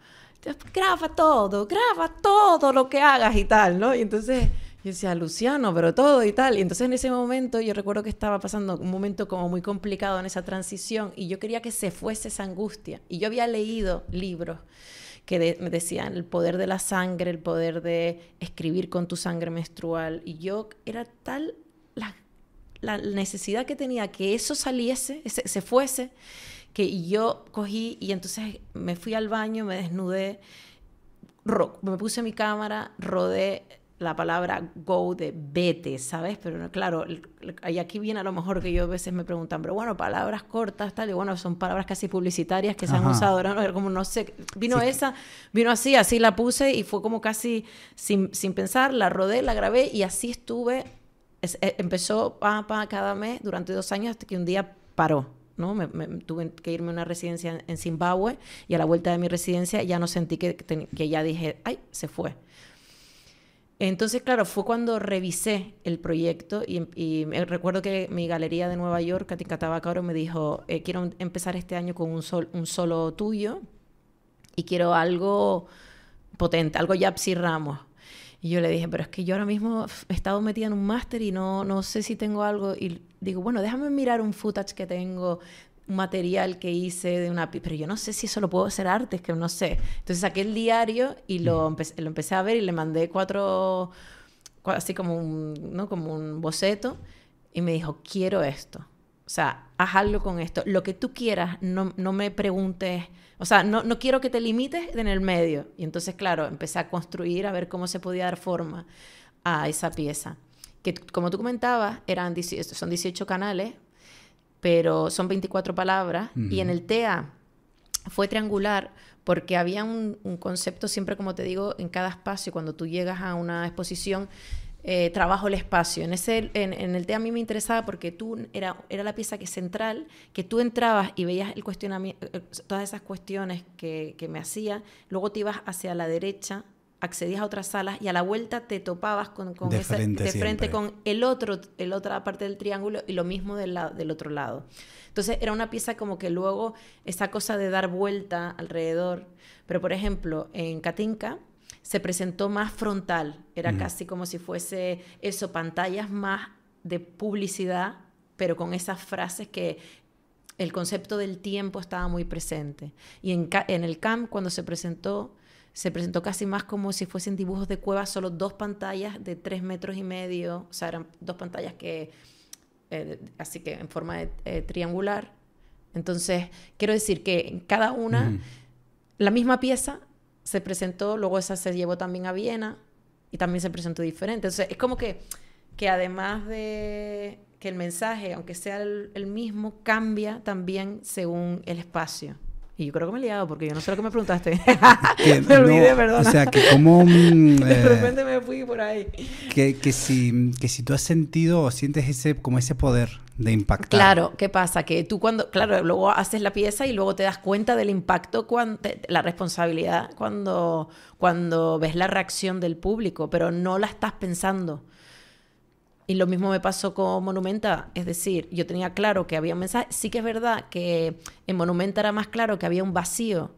graba todo, graba todo lo que hagas y tal, ¿no? Y entonces yo decía, Luciano, pero todo y tal. Y entonces en ese momento yo recuerdo que estaba pasando un momento como muy complicado en esa transición y yo quería que se fuese esa angustia. Y yo había leído libros que me decían el poder de la sangre, el poder de escribir con tu sangre menstrual. Y yo era tal la, necesidad que tenía que eso saliese, se fuese que yo cogí y entonces me fui al baño, me desnudé, me puse mi cámara, rodé la palabra go de vete, ¿sabes? Pero claro, y aquí viene a lo mejor que yo a veces me preguntan, pero bueno, palabras cortas, tal, y bueno, son palabras casi publicitarias que se han usado ahora, ¿no? como no sé, vino esa, vino así, así la puse y fue como casi sin, sin pensar, la rodé, la grabé y así estuve, e, empezó pa, cada mes durante dos años hasta que un día paró. ¿no? tuve que irme a una residencia en Zimbabue y a la vuelta de mi residencia ya no sentí que, que, ya dije, ay, se fue. Entonces, claro, fue cuando revisé el proyecto y, y recuerdo que mi galería de Nueva York, Katinka Tabacaro, me dijo, eh, quiero empezar este año con un, un solo tuyo y quiero algo potente, algo Yapsi Ramos. Y yo le dije, pero es que yo ahora mismo he estado metida en un máster y no, no sé si tengo algo. Y digo, bueno, déjame mirar un footage que tengo, un material que hice de una... Pero yo no sé si eso lo puedo hacer arte, es que no sé. Entonces saqué el diario y lo, empecé, a ver y le mandé cuatro, así como un, ¿no? como un boceto y me dijo, quiero esto. O sea, haz algo con esto. Lo que tú quieras, no, me preguntes. O sea, no, no, quiero que te limites en el medio. Y entonces, claro, empecé a construir, a ver cómo se podía dar forma a esa pieza que como tú comentabas, eran son 18 canales, pero son 24 palabras, y en el TEA fue triangular porque había un, concepto siempre, como te digo, en cada espacio, cuando tú llegas a una exposición, eh, trabajo el espacio. En, ese, en, el TEA a mí me interesaba porque tú era, era la pieza que central, que tú entrabas y veías el cuestionamiento, eh, todas esas cuestiones que, que me hacía, luego te ibas hacia la derecha accedías a otras salas y a la vuelta te topabas con, de frente, con el otro, el otra parte del triángulo y lo mismo del, del otro lado. Entonces era una pieza como que luego esa cosa de dar vuelta alrededor. Pero por ejemplo, en Katinka se presentó más frontal, era casi como si fuese eso, pantallas más de publicidad, pero con esas frases que el concepto del tiempo estaba muy presente. Y en, en el CAM, cuando se presentó, se presentó casi más como si fuesen dibujos de cuevas, solo dos pantallas de tres metros y medio, o sea, eran dos pantallas que, eh, así que en forma de, eh, triangular. Entonces, quiero decir que en cada una, la misma pieza se presentó, luego esa se llevó también a Viena y también se presentó diferente. Entonces, es como que, que además de que el mensaje, aunque sea el mismo, cambia también según el espacio. Y yo creo que me he liado porque yo no sé lo que me preguntaste. me olvidé, perdón O sea, que como... Mm, de eh, repente me fui por ahí. Que, si, tú has sentido o sientes ese, como ese poder de impactar. Claro, ¿qué pasa? Que tú cuando... Claro, luego haces la pieza y luego te das cuenta del impacto, cuando, la responsabilidad cuando, cuando ves la reacción del público, pero no la estás pensando. Y lo mismo me pasó con Monumenta, es decir, yo tenía claro que había un mensaje, sí que es verdad que en Monumenta era más claro que había un vacío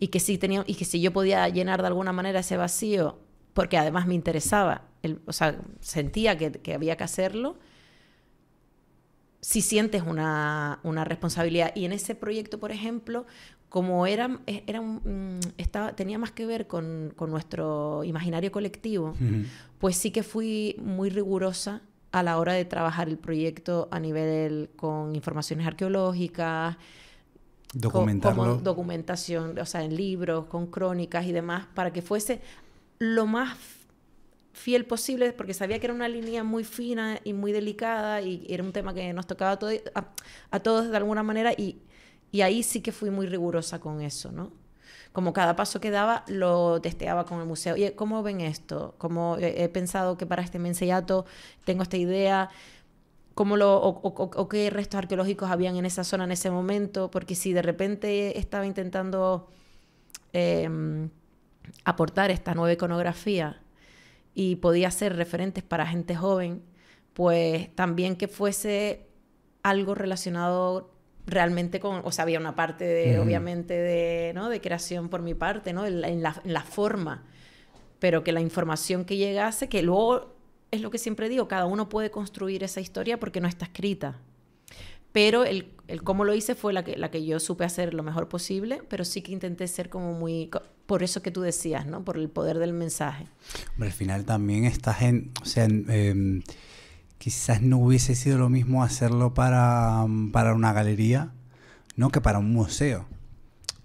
y que sí tenía y que si yo podía llenar de alguna manera ese vacío, porque además me interesaba, el, o sea, sentía que, había que hacerlo, si sientes una, una, responsabilidad. Y en ese proyecto, por ejemplo, como era, era estaba, tenía más que ver con, con nuestro imaginario colectivo, pues sí que fui muy rigurosa a la hora de trabajar el proyecto a nivel con informaciones arqueológicas, Documentarlo. documentación, o sea, en libros, con crónicas y demás, para que fuese lo más fiel posible, porque sabía que era una línea muy fina y muy delicada y era un tema que nos tocaba a, todos de alguna manera y, y, ahí sí que fui muy rigurosa con eso, ¿no? como cada paso que daba, lo testeaba con el museo. ¿Y eh, ¿cómo ven esto? Como eh, he, pensado que para este mensillato tengo esta idea? cómo lo, o, qué restos arqueológicos habían en esa zona en ese momento, porque si de repente estaba intentando em, aportar esta nueva iconografía y podía ser referentes para gente joven, pues también que fuese algo relacionado realmente con, o sea, había una parte de, obviamente, de, ¿no? de creación por mi parte, ¿no? En la, en, la, forma, pero que la información que llegase, que luego es lo que siempre digo, cada uno puede construir esa historia porque no está escrita. Pero el, el cómo lo hice fue la que, la que yo supe hacer lo mejor posible, pero sí que intenté ser como muy... Por eso que tú decías, ¿no? Por el poder del mensaje. al final también estás en... O sea, en, em, quizás no hubiese sido lo mismo hacerlo para, mm, para una galería, no que para un museo.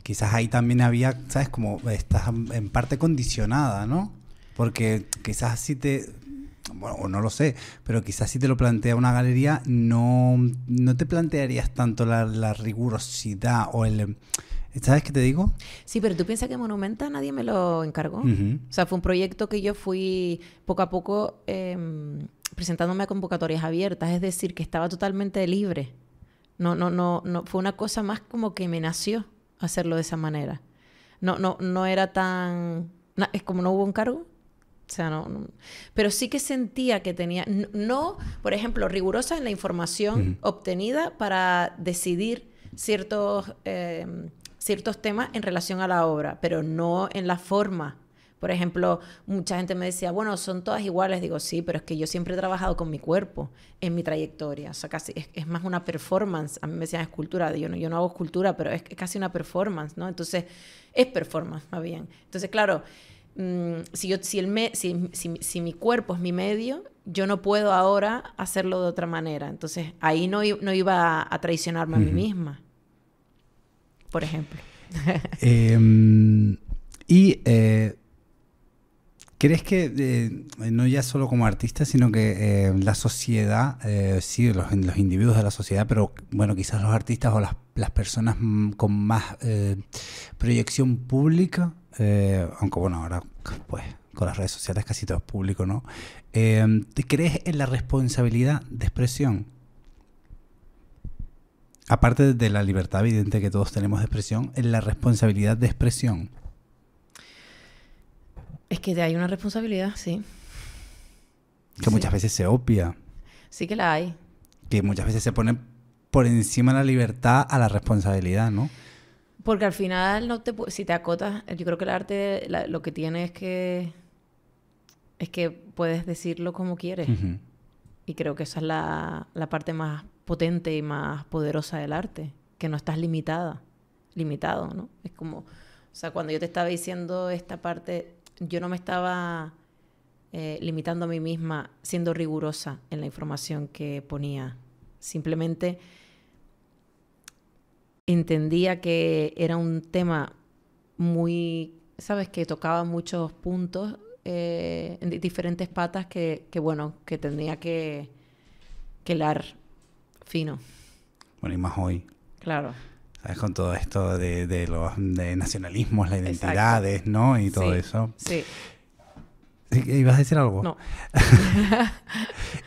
Quizás ahí también había, ¿sabes? Como estás en parte condicionada, ¿no? Porque quizás si te, bueno, no lo sé, pero quizás si te lo plantea una galería, no, no te plantearías tanto la rigurosidad o el, ¿Sabes qué te digo? Sí, pero tú piensas que Monumenta nadie me lo encargó. O sea, fue un proyecto que yo fui poco a poco em, presentándome a convocatorias abiertas, es decir, que estaba totalmente libre. No, no, no, no, fue una cosa más como que me nació hacerlo de esa manera. No, no, no era tan, es como no hubo un cargo. O sea, no, pero sí que sentía que tenía, no, por ejemplo, rigurosa en la información obtenida para decidir ciertos em, ciertos temas en relación a la obra, pero no en la forma. Por ejemplo, mucha gente me decía, bueno, son todas iguales. Digo, sí, pero es que yo siempre he trabajado con mi cuerpo en mi trayectoria. O sea, casi es, más una performance. A mí me decían escultura. Yo no, yo no hago escultura, pero es, casi una performance, ¿no? Entonces, es performance más bien. Entonces, claro, mm, si, yo, si, el me, si, mi cuerpo es mi medio, yo no puedo ahora hacerlo de otra manera. Entonces, ahí no, iba a, traicionarme a mí misma por ejemplo. Em, y eh, crees que eh, no ya solo como artista, sino que eh, la sociedad, sí, los, individuos de la sociedad, pero bueno, quizás los artistas o las, las personas mm, con más proyección pública, aunque bueno, ahora pues con las redes sociales casi todo es público, ¿no? Em, ¿Te crees en la responsabilidad de expresión? aparte de la libertad evidente que todos tenemos de expresión, ¿es la responsabilidad de expresión. Es que hay una responsabilidad, sí. Que muchas veces se opia Sí que la hay. Que muchas veces se pone por encima la libertad a la responsabilidad, ¿no? Porque al final, no te, si te acotas, yo creo que el arte lo que tiene es que, es que puedes decirlo como quieres. Y creo que esa es la parte más potente y más poderosa del arte, que no estás limitada, limitado, ¿no? Es como, o sea, cuando yo te estaba diciendo esta parte, yo no me estaba eh, limitando a mí misma, siendo rigurosa en la información que ponía. Simplemente entendía que era un tema muy, sabes, que tocaba muchos puntos eh, en diferentes patas que, que, bueno, que tendría que, que Fino. Bueno, y más hoy. Claro. ¿Sabes? Con todo esto de, de los de nacionalismos, las identidades, ¿no? Y todo eso. Sí. ¿Ibas a decir algo? No.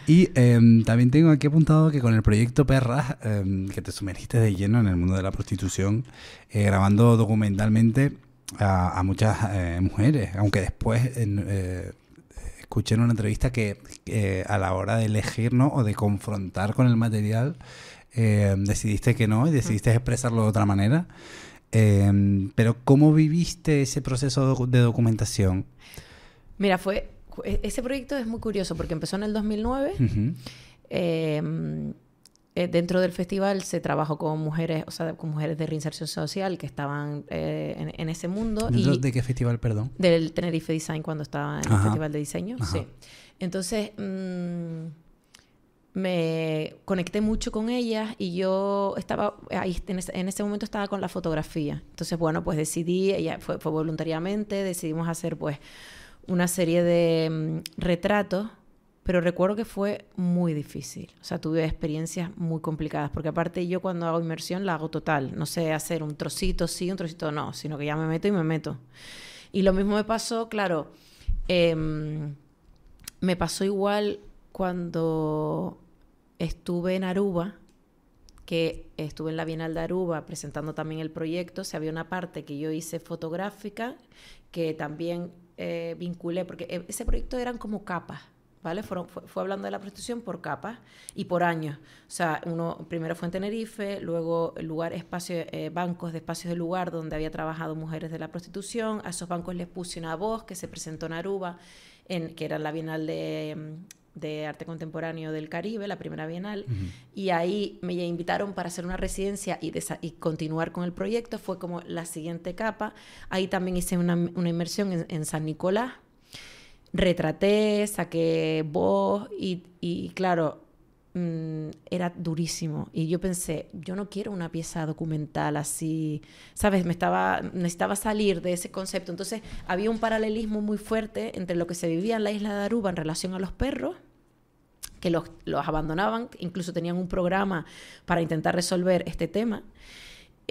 y em, también tengo aquí apuntado que con el proyecto Perras, em, que te sumergiste de lleno en el mundo de la prostitución, eh, grabando documentalmente a, a muchas eh, mujeres, aunque después eh, escuché en una entrevista que eh, a la hora de elegir o de confrontar con el material, eh, decidiste que no y decidiste expresarlo de otra manera. Eh, pero ¿cómo viviste ese proceso de documentación? Mira, fue e-, ese proyecto es muy curioso porque empezó en el 2009. Uh eh, dentro del festival se trabajó con mujeres, o sea, con mujeres de reinserción social que estaban eh, en, ese mundo. Y ¿De qué festival, perdón? Del Tenerife Design cuando estaba en el Festival de Diseño, sí. Entonces, mm, me conecté mucho con ellas y yo estaba ahí, en ese, momento estaba con la fotografía. Entonces, bueno, pues decidí, ella fue, voluntariamente, decidimos hacer pues una serie de mm, retratos pero recuerdo que fue muy difícil. O sea, tuve experiencias muy complicadas, porque aparte yo cuando hago inmersión la hago total, no sé hacer un trocito sí, un trocito no, sino que ya me meto y me meto. Y lo mismo me pasó, claro, em, me pasó igual cuando estuve en Aruba, que estuve en la Bienal de Aruba presentando también el proyecto, o se había una parte que yo hice fotográfica, que también eh, vinculé, porque e, ese proyecto eran como capas fue, hablando de la prostitución por capas y por años. O sea, primero fue en Tenerife, luego lugar, espacio, eh, bancos de espacios de lugar donde había trabajado mujeres de la prostitución. A esos bancos les puse una voz que se presentó en Aruba, en, que era la Bienal de, mm, Arte Contemporáneo del Caribe, la primera Bienal, y ahí me invitaron para hacer una residencia y, continuar con el proyecto. Fue como la siguiente capa. Ahí también hice una, inmersión en San Nicolás, retraté, saqué voz y, y claro, mm, era durísimo. Y yo pensé, yo no quiero una pieza documental así, ¿sabes? Me estaba, necesitaba salir de ese concepto. Entonces había un paralelismo muy fuerte entre lo que se vivía en la isla de Aruba en relación a los perros que los, los abandonaban, incluso tenían un programa para intentar resolver este tema.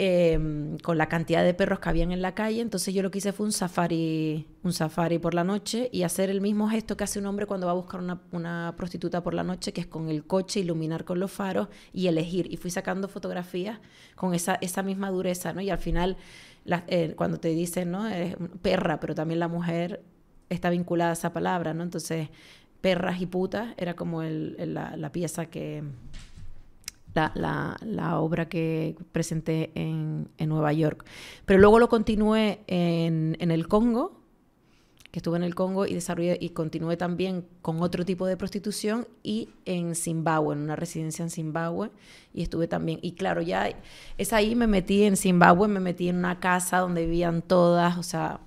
Em, con la cantidad de perros que habían en la calle, entonces yo lo que hice fue un safari, un safari por la noche y hacer el mismo gesto que hace un hombre cuando va a buscar una, prostituta por la noche, que es con el coche, iluminar con los faros y elegir. Y fui sacando fotografías con esa, misma dureza, ¿no? Y al final, eh, cuando te dicen, ¿no? perra, pero también la mujer está vinculada a esa palabra, ¿no? Entonces, perras y putas era como la pieza que la, la, obra que presenté en, Nueva York. Pero luego lo continué en, el Congo, que estuve en el Congo y desarrollé y continué también con otro tipo de prostitución y en Zimbabue, en una residencia en Zimbabue y estuve también y claro, ya es ahí me metí en Zimbabue, me metí en una casa donde vivían todas, o sea,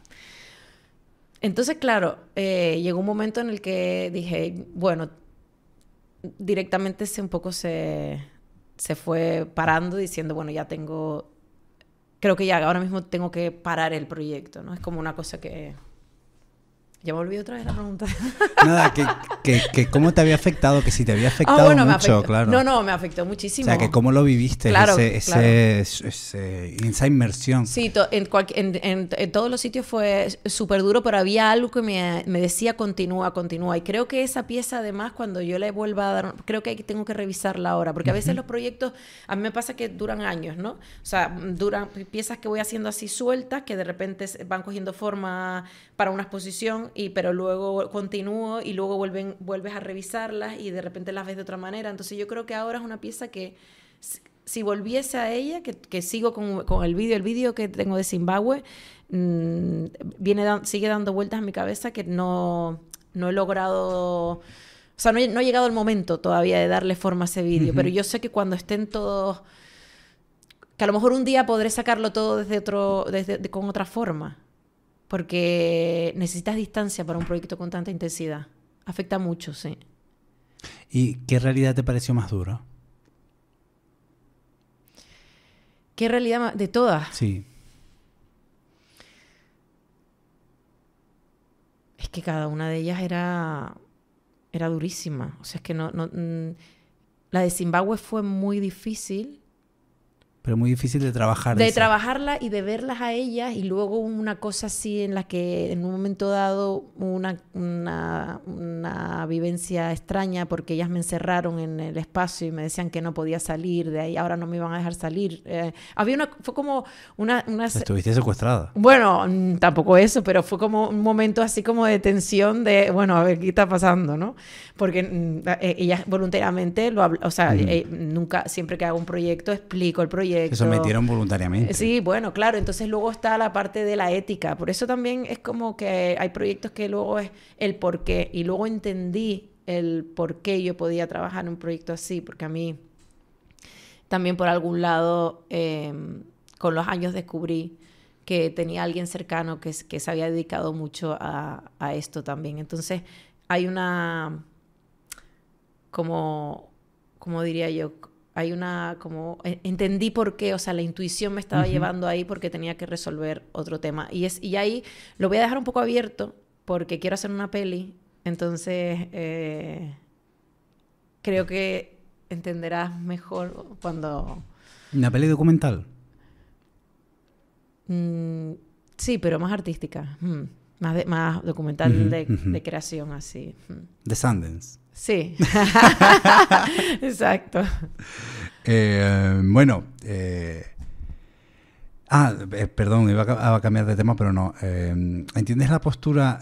entonces claro, eh, llegó un momento en el que dije, bueno, directamente se un poco se se fue parando diciendo, bueno, ya tengo, creo que ya ahora mismo tengo que parar el proyecto, ¿no? Es como una cosa que ya me olvidé otra vez la pregunta. Nada, que, que, cómo te había afectado, que si te había ah, afectado mucho, claro. No, no, me afectó muchísimo. O sea, que cómo lo viviste, esa inmersión. Sí, en, todos los sitios fue súper duro, pero había algo que me, decía continúa, continúa. Y creo que esa pieza, además, cuando yo le vuelva a dar, creo que tengo que revisarla ahora, porque a veces los proyectos, a mí me pasa que duran años, ¿no? O sea, duran piezas que voy haciendo así sueltas, que de repente van cogiendo forma para una exposición, y, pero luego continúo y luego vuelven, vuelves a revisarlas y de repente las ves de otra manera. Entonces yo creo que ahora es una pieza que si volviese a ella, que, sigo con, el vídeo, el vídeo que tengo de Zimbabue, mm, viene sigue dando vueltas en mi cabeza que no, no he logrado... O sea, no, he, ha llegado el momento todavía de darle forma a ese vídeo, pero yo sé que cuando estén todos que a lo mejor un día podré sacarlo todo desde otro, con otra forma porque necesitas distancia para un proyecto con tanta intensidad. Afecta mucho, sí. ¿Y qué realidad te pareció más dura? ¿Qué realidad más? De todas. Sí. Es que cada una de ellas era, era durísima. O sea, es que no, no mm, la de Zimbabue fue muy difícil pero muy difícil de trabajar. De, trabajarlas trabajarla y de verlas a ellas y luego una cosa así en la que en un momento dado una, una, vivencia extraña porque ellas me encerraron en el espacio y me decían que no podía salir de ahí, ahora no me iban a dejar salir. Eh, había una, fue como una... Estuviste secuestrada. Bueno, mm, tampoco eso, pero fue como un momento así como de tensión de, bueno, a ver, ¿qué está pasando? ¿no? Porque mm, eh, ellas voluntariamente, lo o sea, eh, nunca, siempre que hago un proyecto, explico el proyecto que Se sometieron voluntariamente. Sí, bueno, claro. Entonces luego está la parte de la ética. Por eso también es como que hay proyectos que luego es el por qué. Y luego entendí el por qué yo podía trabajar en un proyecto así, porque a mí también por algún lado em, con los años descubrí que tenía alguien cercano que, se había dedicado mucho a, esto también. Entonces hay una, como, como diría yo, hay una como e, entendí por qué, o sea, la intuición me estaba llevando ahí porque tenía que resolver otro tema y es y ahí lo voy a dejar un poco abierto porque quiero hacer una peli, entonces eh, creo que entenderás mejor cuando una peli documental. Mm, sí, pero más artística, mm, más más documental de, creación así. Mm. Descendants Sí. Exacto. Eh, bueno, eh, ah, eh, perdón, iba a, cambiar de tema, pero no. ¿Entiendes la postura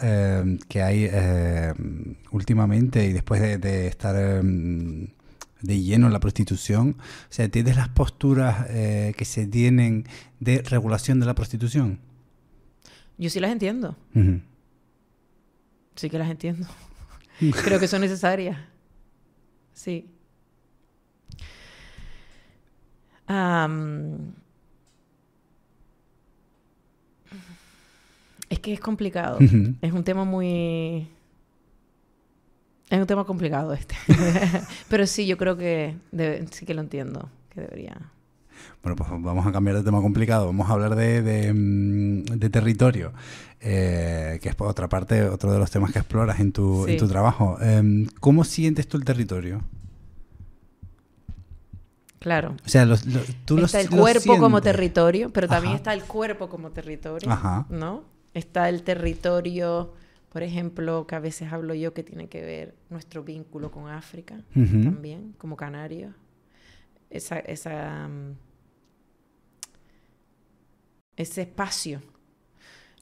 que hay últimamente y después de, estar de lleno en la prostitución? O sea, ¿entiendes las posturas que se tienen de regulación de la prostitución? Yo sí las entiendo. Sí que las entiendo. creo que son necesarias. Sí. es que es complicado. Es un tema muy... Es un tema complicado este. Pero sí, yo creo que sí que lo entiendo, que debería bueno, pues vamos a cambiar de tema complicado, vamos a hablar de, mm, territorio, eh, que es otra parte otro de los temas que exploras en tu, trabajo. Em, ¿Cómo sientes tú el territorio? Claro. O sea, tú está el cuerpo como territorio, pero también está el cuerpo como territorio, ¿no? Está el territorio, por ejemplo, que a veces hablo yo que tiene que ver nuestro vínculo con África también, como canario. Esa, esa mm, ese espacio,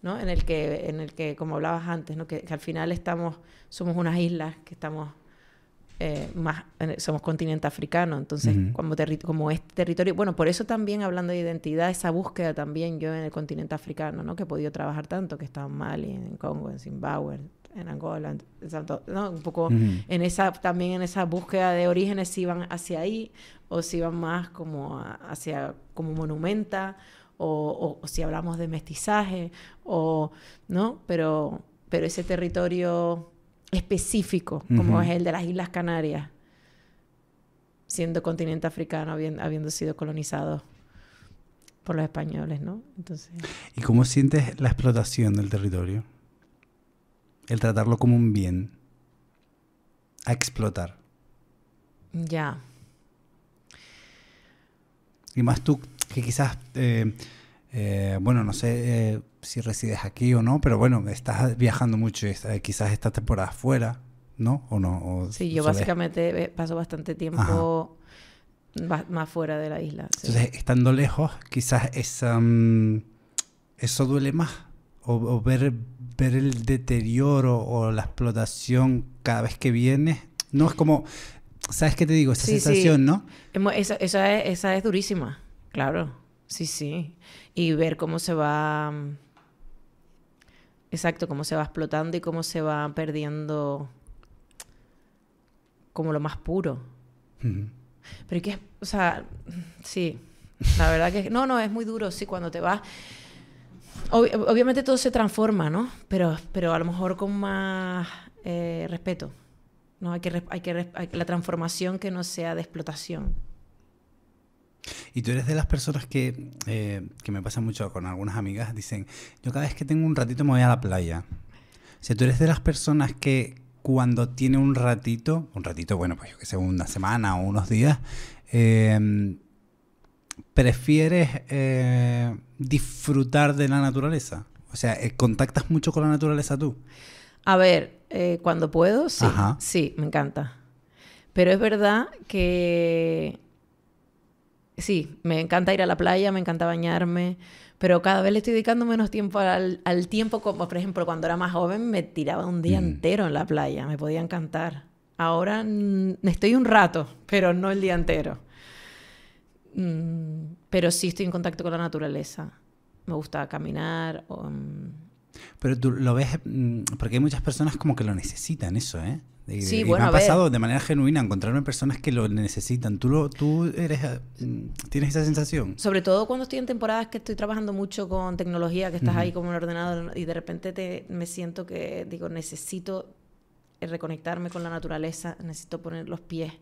¿no? En el que, en el que como hablabas antes, ¿no? que, al final estamos, somos unas islas que estamos eh, más, somos continente africano, entonces como, este territorio, bueno, por eso también hablando de identidad, esa búsqueda también yo en el continente africano, ¿no? Que he podido trabajar tanto, que he estado en Mali, en Congo, en Zimbabue, en Angola, en Santo, Un poco en esa, también en esa búsqueda de orígenes si iban hacia ahí o si iban más como hacia, como monumenta o, si hablamos de mestizaje, o, ¿no? Pero, pero ese territorio específico, como es el de las Islas Canarias, siendo continente africano, habiendo, habiendo sido colonizado por los españoles, ¿no? Entonces... ¿Y cómo sientes la explotación del territorio? El tratarlo como un bien a explotar. Ya. Y más tú que quizás, eh, eh, bueno, no sé eh, si resides aquí o no, pero bueno, estás viajando mucho y quizás esta temporada fuera, ¿no? ¿O no? sí, yo básicamente paso bastante tiempo más fuera de la isla. Entonces, estando lejos, quizás esa, mm, eso duele más. O, ver, ver el deterioro o la explotación cada vez que vienes. No es como, ¿sabes qué te digo? Esa sensación, ¿no? Esa, esa es durísima. Claro, sí, sí. Y ver cómo se va... Mm, exacto, cómo se va explotando y cómo se va perdiendo como lo más puro. Pero que o sea, sí, la verdad que no, no, es muy duro, sí, cuando te vas... obviamente todo se transforma, ¿no? Pero, pero a lo mejor con más eh, respeto. ¿no? hay que, hay que la transformación que no sea de explotación. Y tú eres de las personas que, eh, que me pasa mucho con algunas amigas, dicen, yo cada vez que tengo un ratito me voy a la playa. O sea, tú eres de las personas que cuando tiene un ratito, un ratito, bueno, pues yo que sé, una semana o unos días, em, prefieres eh, disfrutar de la naturaleza. O sea, eh, ¿contactas mucho con la naturaleza tú? A ver, cuando puedo, sí. Sí, me encanta. Pero es verdad que sí, me encanta ir a la playa, me encanta bañarme, pero cada vez le estoy dedicando menos tiempo al, tiempo, como por ejemplo cuando era más joven me tiraba un día mm. entero en la playa, me podía encantar. Ahora estoy un rato, pero no el día entero. Mm, pero sí estoy en contacto con la naturaleza. Me gusta caminar. Mm, pero tú lo ves, mm, porque hay muchas personas como que lo necesitan eso, ¿eh? y me ha pasado de manera genuina encontrarme personas que lo necesitan. ¿Tú, lo, tú eres, eh, mm, tienes esa sensación? Sobre todo cuando estoy en temporadas que estoy trabajando mucho con tecnología, que estás ahí como en ordenador y de repente te, me siento que, digo, necesito eh, reconectarme con la naturaleza, necesito poner los pies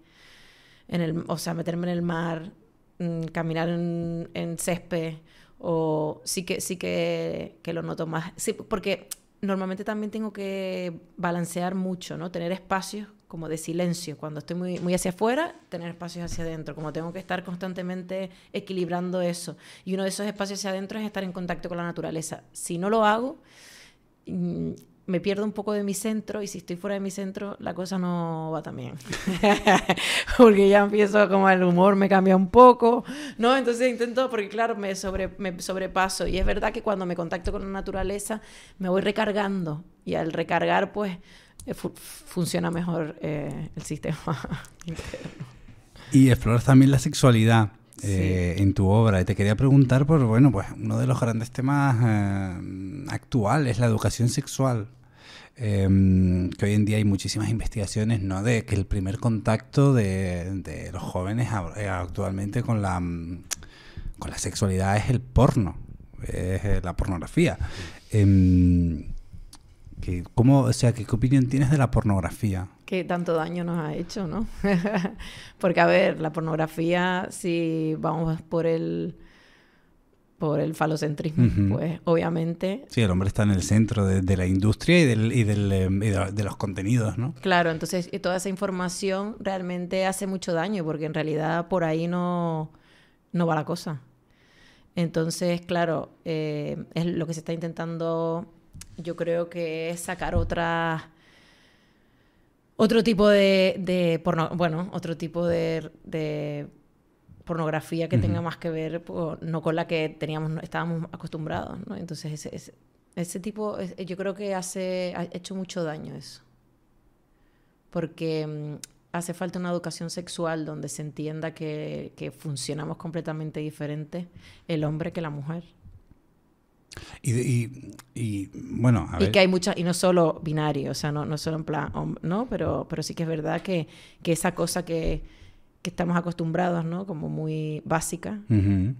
en el, o sea, meterme en el mar, mm, caminar en, en césped o sí que, sí que, que lo noto más. Sí, porque normalmente también tengo que balancear mucho, ¿no? Tener espacios como de silencio. Cuando estoy muy, muy hacia afuera, tener espacios hacia adentro. Como tengo que estar constantemente equilibrando eso. Y uno de esos espacios hacia adentro es estar en contacto con la naturaleza. Si no lo hago, mm, me pierdo un poco de mi centro y si estoy fuera de mi centro la cosa no va tan bien. porque ya empiezo como el humor me cambia un poco, ¿no? Entonces intento, porque claro, me, sobre, sobrepaso y es verdad que cuando me contacto con la naturaleza me voy recargando y al recargar pues eh, funciona mejor eh, el sistema Y exploras también la sexualidad. Eh, en tu obra. Y te quería preguntar por, bueno, pues uno de los grandes temas eh, actuales, la educación sexual. Em, que hoy en día hay muchísimas investigaciones, ¿no? De que el primer contacto de, los jóvenes eh, actualmente con la, mm, con la sexualidad es el porno, es eh, la pornografía. Em, que, ¿cómo, o sea, ¿Qué opinión tienes de la pornografía? Que tanto daño nos ha hecho, ¿no? Porque, a ver, la pornografía, si vamos por el por el falocentrismo, pues obviamente... Sí, el hombre está en el centro de, la industria y, eh, de, los contenidos, ¿no? Claro, entonces toda esa información realmente hace mucho daño porque en realidad por ahí no, no va la cosa. Entonces, claro, eh, es lo que se está intentando, yo creo que es sacar otra... Otro tipo de, de bueno, otro tipo de pornografía que tenga más que ver, no con la que teníamos, estábamos acostumbrados, Entonces, ese, ese, tipo, yo creo que hace, ha hecho mucho daño eso. Porque mm, hace falta una educación sexual donde se entienda que, que, funcionamos completamente diferente el hombre que la mujer. Y, y, bueno, a ver. Y que hay muchas, y no solo binario, o sea, no, no solo en plan, ¿no? Pero, pero sí que es verdad que, que esa cosa que, que estamos acostumbrados, ¿no? Como muy básica. De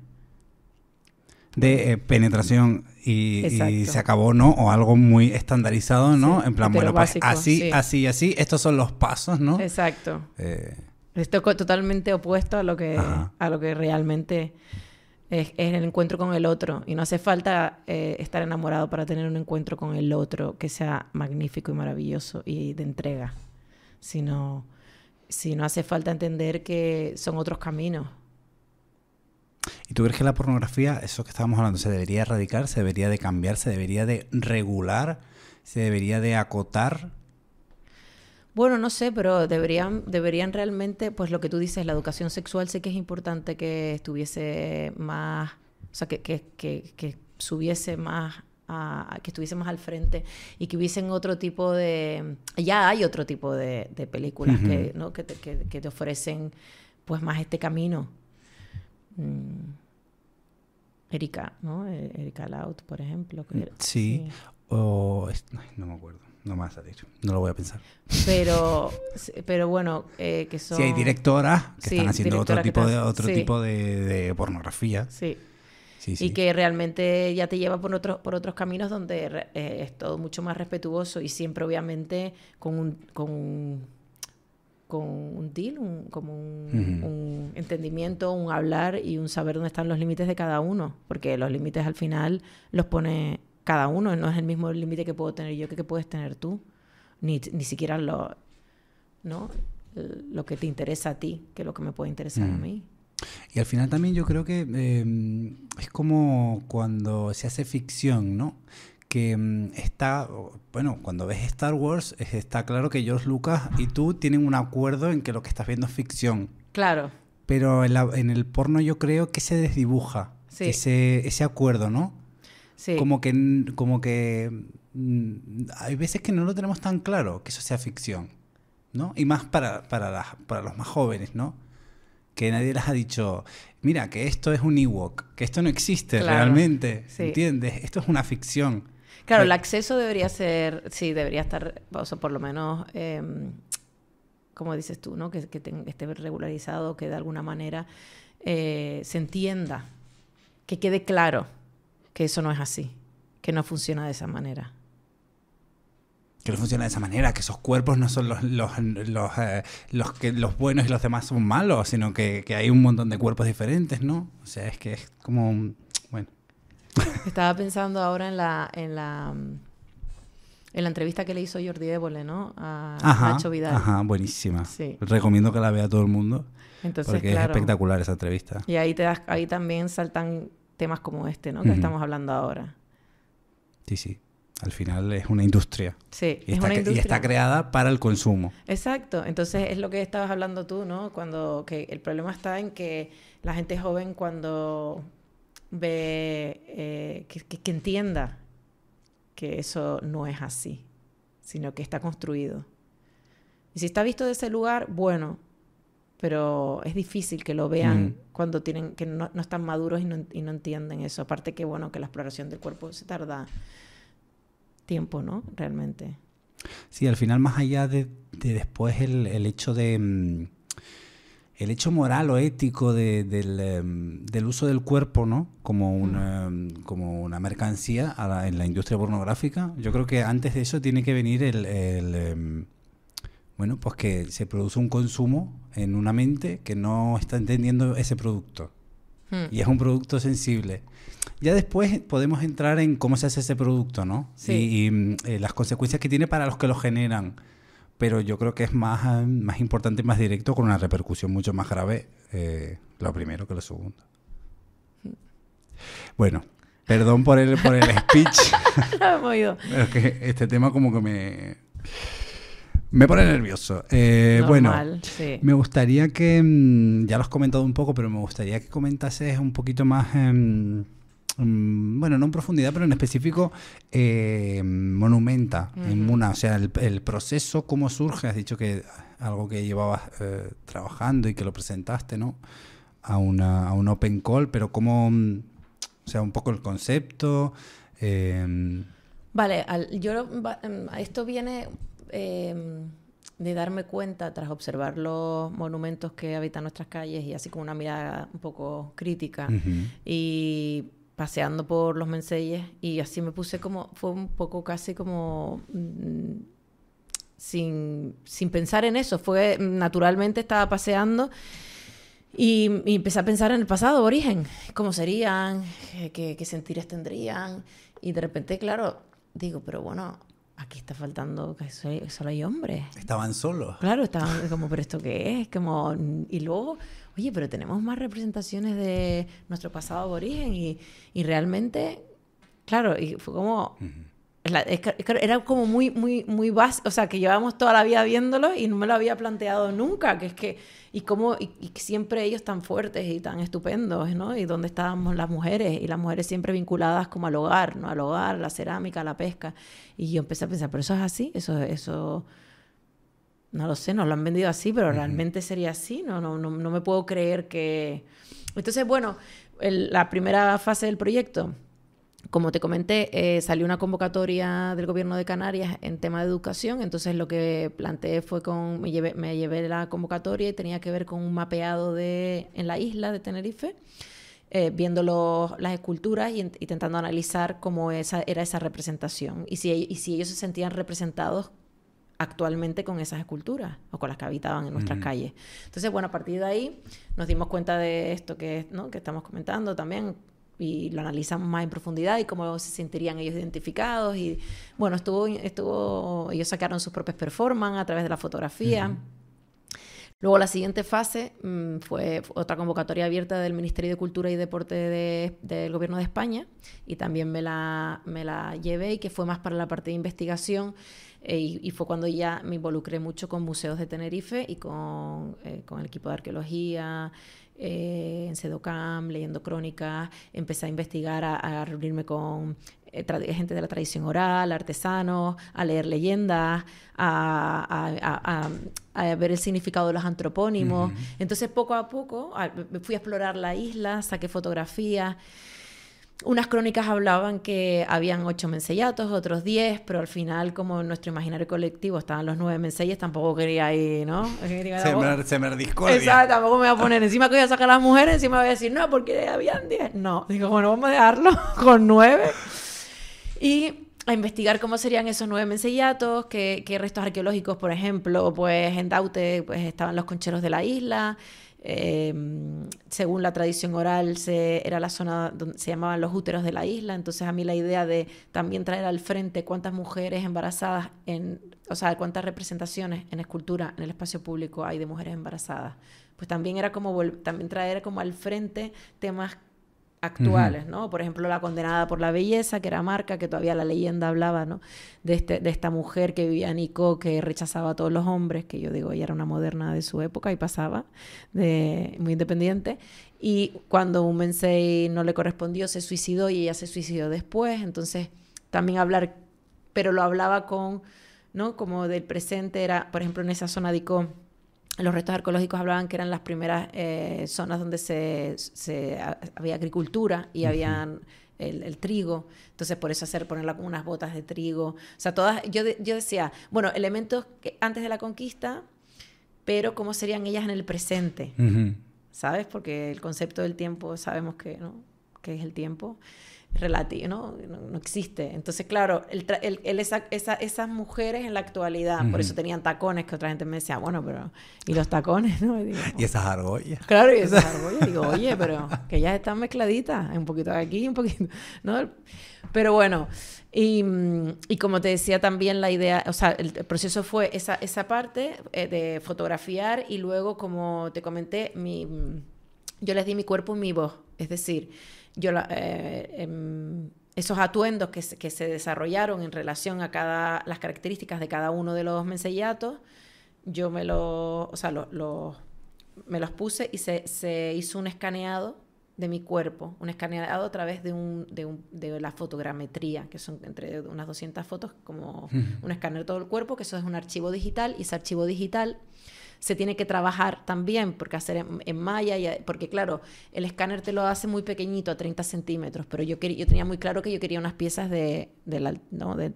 eh, penetración y, se acabó, ¿no? O algo muy estandarizado, ¿no? en plan, bueno, pues, así, así, así, estos son los pasos, ¿no? Exacto. Eh. Esto es totalmente opuesto a lo que, a lo que realmente es, el encuentro con el otro. Y no hace falta eh, estar enamorado para tener un encuentro con el otro que sea magnífico y maravilloso y de entrega, sino si no hace falta entender que son otros caminos. ¿Y tú crees que la pornografía, eso que estábamos hablando, se debería erradicar, se debería de cambiar, se debería de regular, se debería de acotar? Bueno, no sé, pero deberían, deberían realmente, pues lo que tú dices, la educación sexual sé que es importante que estuviese más, o sea, que, que, que subiese más a, que estuviésemos al frente y que hubiesen otro tipo de... Ya hay otro tipo de, películas que, ¿no? que, te, ofrecen pues más este camino. Mm. Erika, ¿no? E-, Erika Laut, por ejemplo. Mm, sí, o... no me acuerdo. No me va a no lo voy a pensar. Pero, pero bueno, eh, que son... Sí, hay directoras que están haciendo otro tipo, de, otro tipo de pornografía. Sí. Y que realmente ya te lleva por, otros por otros caminos donde eh, es todo mucho más respetuoso y siempre obviamente con un, con deal, un, como un, entendimiento, un hablar y un saber dónde están los límites de cada uno, porque los límites al final los pone cada uno, no es el mismo límite que puedo tener yo que, que puedes tener tú, ni, ni siquiera lo, que te interesa a ti que lo que me puede interesar a mí. Y al final también yo creo que em, es como cuando se hace ficción, ¿no? que em, está, bueno, cuando ves Star Wars, está claro que George Lucas y tú tienen un acuerdo en que lo que estás viendo es ficción. Claro. Pero en, el porno yo creo que se desdibuja ese, acuerdo, ¿no? Sí. Como que, como que mm, hay veces que no lo tenemos tan claro que eso sea ficción, ¿no? Y más para, para, para los más jóvenes, ¿no? que nadie les ha dicho, mira, que esto es un Ewok, que esto no existe realmente, ¿entiendes? Esto es una ficción. Claro, el acceso debería ser, sí, debería estar, o por lo menos, em, como dices tú, ¿no? Que, esté regularizado, que de alguna manera eh, se entienda, que quede claro que eso no es así, que no funciona de esa manera que funciona de esa manera, que esos cuerpos no son los, los, eh, que, los buenos y los demás son malos, sino que, hay un montón de cuerpos diferentes, ¿no? O sea, es que es como, bueno. Estaba pensando ahora en la, en la, en la entrevista que le hizo Jordi Évole, ¿no? A Nacho Vidal. Ajá, buenísima. Sí. Recomiendo que la vea todo el mundo. Entonces, porque es espectacular esa entrevista. Y ahí, te ahí también saltan temas como este, ¿no? Que estamos hablando ahora. Sí, sí al final es una industria. Sí, y, es está, una industria. y está creada para el consumo. Exacto. Entonces es lo que estabas hablando tú, ¿no? Cuando que el problema está en que la gente joven cuando ve eh, que, entienda que eso no es así, sino que está construido. Y si está visto de ese lugar, bueno, pero es difícil que lo vean cuando tienen que no, están maduros y no, y no, entienden eso. Aparte que, bueno, que la exploración del cuerpo se tarda tiempo, ¿no? Realmente. Sí, al final, más allá de, después el, el, hecho de. Mm, el hecho moral o ético de, del, em, uso del cuerpo, ¿no? Como una, em, como una mercancía en la industria pornográfica. Yo creo que antes de eso tiene que venir el, el em, bueno, pues que se produce un consumo en una mente que no está entendiendo ese producto. Hmm. Y es un producto sensible. Ya después podemos entrar en cómo se hace ese producto, ¿no? Sí. Y, mm, eh, las consecuencias que tiene para los que lo generan. Pero yo creo que es más, más importante, más directo, con una repercusión mucho más grave eh, lo primero que lo segundo. Bueno, perdón por el, speech. no he este tema como que me... Me pone nervioso. Eh, bueno, me gustaría que, mm, ya lo has comentado un poco, pero me gustaría que comentases un poquito más em, Mm, bueno, no en profundidad, pero en específico, eh, monumenta en una, o sea, el, proceso, cómo surge, has dicho que algo que llevabas eh, trabajando y que lo presentaste, ¿no? A, una, a un open call, pero cómo, mm, o sea, un poco el concepto. Em, vale, yo, em, esto viene em, de darme cuenta tras observar los monumentos que habitan nuestras calles y así con una mirada un poco crítica y paseando por los Menseyes y así me puse como, fue un poco casi como mm, sin, sin, pensar en eso, fue naturalmente estaba paseando y, empecé a pensar en el pasado, origen, cómo serían, qué, qué sentires tendrían y de repente, claro, digo, pero bueno, aquí está faltando que solo hay hombres. Estaban solos. Claro, estaban como, pero esto qué es, como, y luego oye, pero tenemos más representaciones de nuestro pasado de origen y, y realmente, claro, y fue como... era como muy, muy, muy básico, o sea, que llevábamos toda la vida viéndolo y no me lo había planteado nunca, que es que, y cómo, y, siempre ellos tan fuertes y tan estupendos, ¿no? Y dónde estábamos las mujeres, y las mujeres siempre vinculadas como al hogar, ¿no? Al hogar, la cerámica, la pesca. Y yo empecé a pensar, pero eso es así, eso, eso, no lo sé, nos lo han vendido así, pero realmente sería así, no, no, no, me puedo creer que... Entonces, bueno, la primera fase del proyecto, como te comenté, eh, salió una convocatoria del gobierno de Canarias en tema de educación, entonces lo que planteé fue con, me llevé, la convocatoria y tenía que ver con un mapeado de, en la isla de Tenerife. Eh, viendo los, las esculturas y intentando analizar cómo era esa representación y si, y si ellos se sentían representados actualmente con esas esculturas o con las que habitaban en nuestras calles. Entonces, bueno, a partir de ahí nos dimos cuenta de esto que, ¿no? que estamos comentando también y lo analizamos más en profundidad y cómo se sentirían ellos identificados y bueno, estuvo estuvo ellos sacaron sus propias performances a través de la fotografía. Luego la siguiente fase mm, fue otra convocatoria abierta del Ministerio de Cultura y Deporte del Gobierno de España y también me la, me la llevé y que fue más para la parte de investigación eh, y, fue cuando ya me involucré mucho con museos de Tenerife y con, eh, el equipo de arqueología, eh, en Sedocam, leyendo crónicas, empecé a investigar, a, reunirme con gente de la tradición oral, artesanos, a leer leyendas, a, ver el significado de los antropónimos. Entonces, poco a poco, fui a explorar la isla, saqué fotografías. Unas crónicas hablaban que habían ocho mensellatos, otros diez, pero al final, como en nuestro imaginario colectivo estaban los nueve mensellas, tampoco quería ir, ¿no? Oh". se me discordia. Exacto, tampoco me voy a poner encima que voy a sacar a las mujeres, encima voy a decir, no, porque habían diez. No, digo, bueno, vamos a dejarlo con nueve. Y a investigar cómo serían esos nueve mensellatos, qué, restos arqueológicos, por ejemplo, pues en Daute pues, estaban los concheros de la isla, Em, según la tradición oral, se, era la zona donde se llamaban los úteros de la isla. Entonces, a mí la idea de también traer al frente cuántas mujeres embarazadas, en, o sea, cuántas representaciones en escultura en el espacio público hay de mujeres embarazadas. Pues también era como también traer como al frente temas actuales, ¿no? Por ejemplo, la condenada por la belleza, que era marca, que todavía la leyenda hablaba, ¿no? Este, de, esta mujer que vivía en Ico, que rechazaba a todos los hombres, que yo digo, ella era una moderna de su época y pasaba, de, muy independiente. Y cuando un mensei no le correspondió, se suicidó y ella se suicidó después. Entonces, también hablar, pero lo hablaba con, ¿no? Como del presente, era, por ejemplo, en esa zona de Ico los restos arqueológicos hablaban que eran las primeras eh, zonas donde se, había agricultura y había habían el, trigo, entonces por eso hacer ponerla unas botas de trigo, o sea, todas, yo, yo decía, bueno, elementos que antes de la conquista, pero cómo serían ellas en el presente, ¿sabes? Porque el concepto del tiempo sabemos que, ¿no? que es el tiempo relativo, ¿no? ¿no? existe. Entonces, claro, el, esas mujeres en la actualidad, por eso tenían tacones, que otra gente me decía, bueno, pero, ¿y los tacones? ¿no? Y, esas argollas. Claro, y esas argollas. Digo, oye, pero que ya están mezcladitas, un poquito aquí, un poquito, ¿no? Pero bueno, y, como te decía también la idea, o sea, el, proceso fue esa, esa parte eh, de fotografiar y luego, como te comenté, mi, yo les di mi cuerpo y mi voz. Es decir, yo eh, em, esos atuendos que, se desarrollaron en relación a cada, las características de cada uno de los mensellatos, yo me, lo, me los puse y se, hizo un escaneado de mi cuerpo, un escaneado a través de, un, de, la fotogrametría, que son entre unas 200 fotos, como un escáner todo el cuerpo, que eso es un archivo digital, y ese archivo digital se tiene que trabajar también, porque hacer en, malla, y, eh, porque claro, el escáner te lo hace muy pequeñito, a 30 centímetros, pero yo, quería, yo tenía muy claro que yo quería unas piezas de,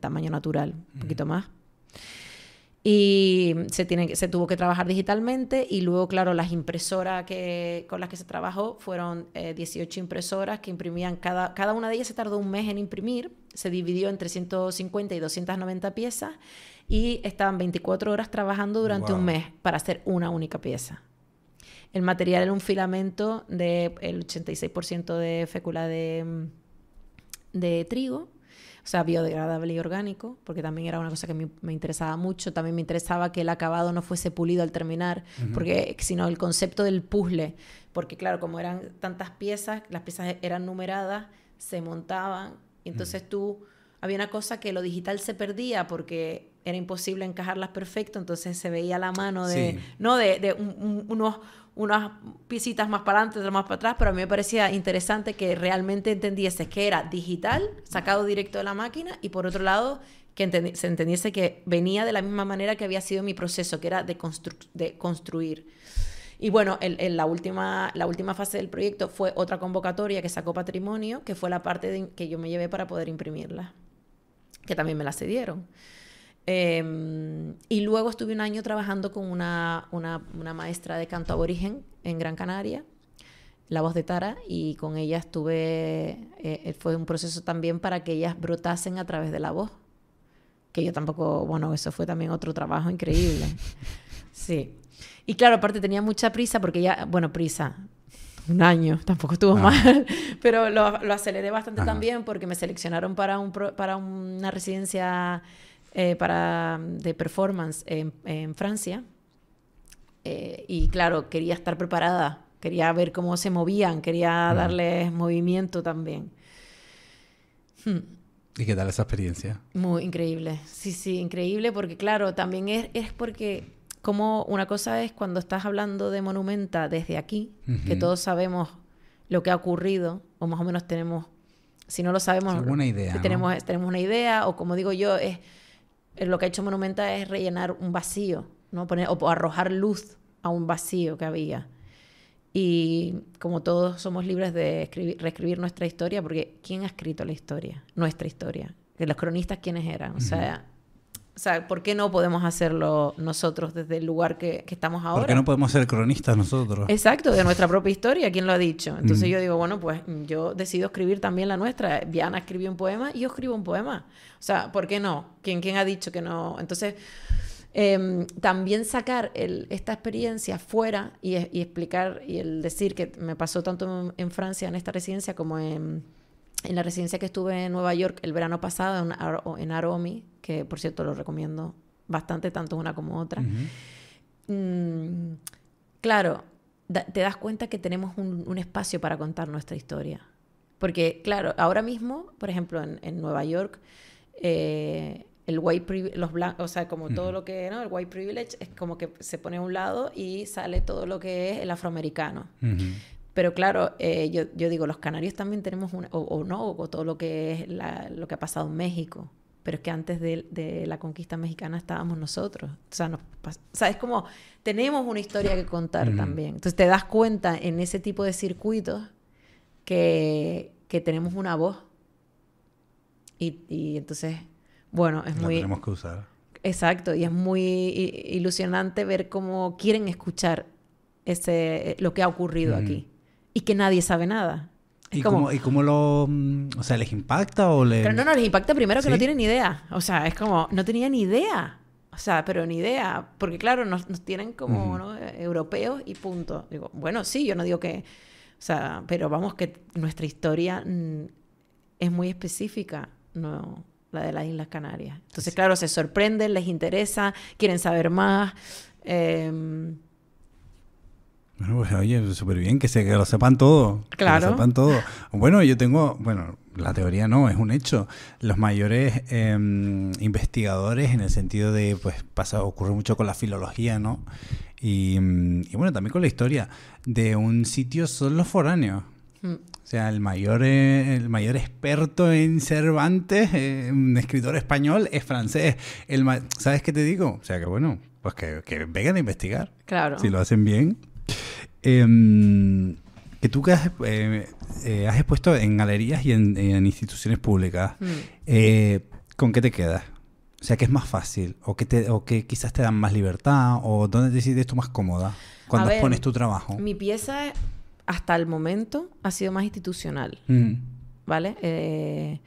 tamaño natural, un poquito más. Y se, tiene, se tuvo que trabajar digitalmente y luego, claro, las impresoras que, con las que se trabajó fueron 18 eh, impresoras que imprimían, cada, cada una de ellas se tardó un mes en imprimir, se dividió en 350 y 290 piezas y estaban 24 horas trabajando durante un mes para hacer una única pieza. El material era un filamento del el 86% de fécula de, mm, de trigo, o sea, biodegradable y orgánico, porque también era una cosa que me, interesaba mucho. También me interesaba que el acabado no fuese pulido al terminar, porque sino el concepto del puzzle, porque claro, como eran tantas piezas, las piezas eran numeradas, se montaban, y entonces tú había una cosa que lo digital se perdía porque era imposible encajarlas perfecto, entonces se veía la mano de, ¿no? de, unos, unas piecitas más para adelante, otras más para atrás, pero a mí me parecía interesante que realmente entendiese que era digital, sacado directo de la máquina, y por otro lado, que se entendiese que venía de la misma manera que había sido mi proceso, que era de, de construir. Y bueno, la, última, la última fase del proyecto fue otra convocatoria que sacó Patrimonio, que fue la parte que yo me llevé para poder imprimirla que también me la cedieron. Em, y luego estuve un año trabajando con una, maestra de canto aborigen en Gran Canaria, la voz de Tara, y con ella estuve, eh, eh, fue un proceso también para que ellas brotasen a través de la voz, que yo tampoco, bueno, eso fue también otro trabajo increíble. Sí. Y claro, aparte tenía mucha prisa porque ya bueno, prisa, un año, tampoco estuvo ah. mal, pero lo, aceleré bastante también porque me seleccionaron para, un para una residencia eh, de performance en, Francia. Eh, y claro, quería estar preparada, quería ver cómo se movían, quería darles movimiento también. Hmm. ¿Y qué tal esa experiencia? Muy increíble, sí, sí, increíble, porque claro, también es, es porque como una cosa es cuando estás hablando de Monumenta desde aquí, que todos sabemos lo que ha ocurrido, o más o menos tenemos, si no lo sabemos, tenemos, una idea, o como digo yo, es, eh, lo que ha hecho Monumenta es rellenar un vacío, ¿no? Poner, o, arrojar luz a un vacío que había. Y como todos somos libres de escribir, reescribir nuestra historia, porque ¿quién ha escrito la historia? Nuestra historia. De los cronistas, ¿quiénes eran? O sea, o sea, ¿por qué no podemos hacerlo nosotros desde el lugar que, estamos ahora? ¿Por no podemos ser cronistas nosotros? Exacto, de nuestra propia historia, ¿quién lo ha dicho? Entonces mm. yo digo, bueno, pues yo decido escribir también la nuestra. Diana escribió un poema y yo escribo un poema. O sea, ¿por qué no? ¿Quién, ha dicho que no? Entonces, em, también sacar el, esta experiencia fuera y, explicar y el decir que me pasó tanto en Francia, en esta residencia, como en en la residencia que estuve en Nueva York el verano pasado, en, Aromi, que por cierto lo recomiendo bastante, tanto una como otra. Mm, claro, te das cuenta que tenemos un, espacio para contar nuestra historia. Porque, claro, ahora mismo, por ejemplo, en, Nueva York, eh, el white privilege, los blancos, o sea, como todo lo que, ¿no? El white privilege es como que se pone a un lado y sale todo lo que es el afroamericano. Pero claro, eh, yo, digo, los canarios también tenemos o, no, o todo lo que, es lo que ha pasado en México. Pero es que antes de, la conquista mexicana estábamos nosotros. O sea, es como tenemos una historia que contar también. Entonces te das cuenta en ese tipo de circuitos que, tenemos una voz. Y, entonces, bueno, es muy... Tenemos que usar. Exacto, y es muy ilusionante ver cómo quieren escuchar ese, lo que ha ocurrido aquí y que nadie sabe nada. ¿Y cómo, ¿Y cómo lo... Mm, sea, les impacta o Pero no, no, les impacta primero que no tienen idea. O sea, es como, no tenía ni idea. O sea, pero ni idea. Porque claro, nos, tienen como eh, europeos y punto. Digo, bueno, sí, yo no digo que... O sea, pero vamos que nuestra historia mm, es muy específica, ¿no? La de las Islas Canarias. Entonces, claro, se sorprenden, les interesa, quieren saber más. Eh, bueno, pues, oye, súper bien que, se, que lo sepan todo. Claro. Que lo sepan todo. Bueno, yo tengo, bueno, la teoría no, es un hecho. Los mayores em, investigadores, en el sentido de, pues pasa, ocurre mucho con la filología, ¿no? Y, em, bueno, también con la historia de un sitio son los foráneos. Mm. O sea, el mayor, eh, el mayor experto en Cervantes, eh, un escritor español, es francés. El ¿Sabes qué te digo? O sea, que bueno, pues que, que vengan a investigar. Claro. Si lo hacen bien, Em, que tú eh, eh, has, expuesto en galerías y en, instituciones públicas, mm. eh, ¿con qué te quedas? O sea, ¿qué es más fácil? ¿O que, te, ¿O que quizás te dan más libertad? ¿O dónde te sientes tú más cómoda cuando pones tu trabajo? Mi pieza, hasta el momento, ha sido más institucional. Mm. ¿Vale?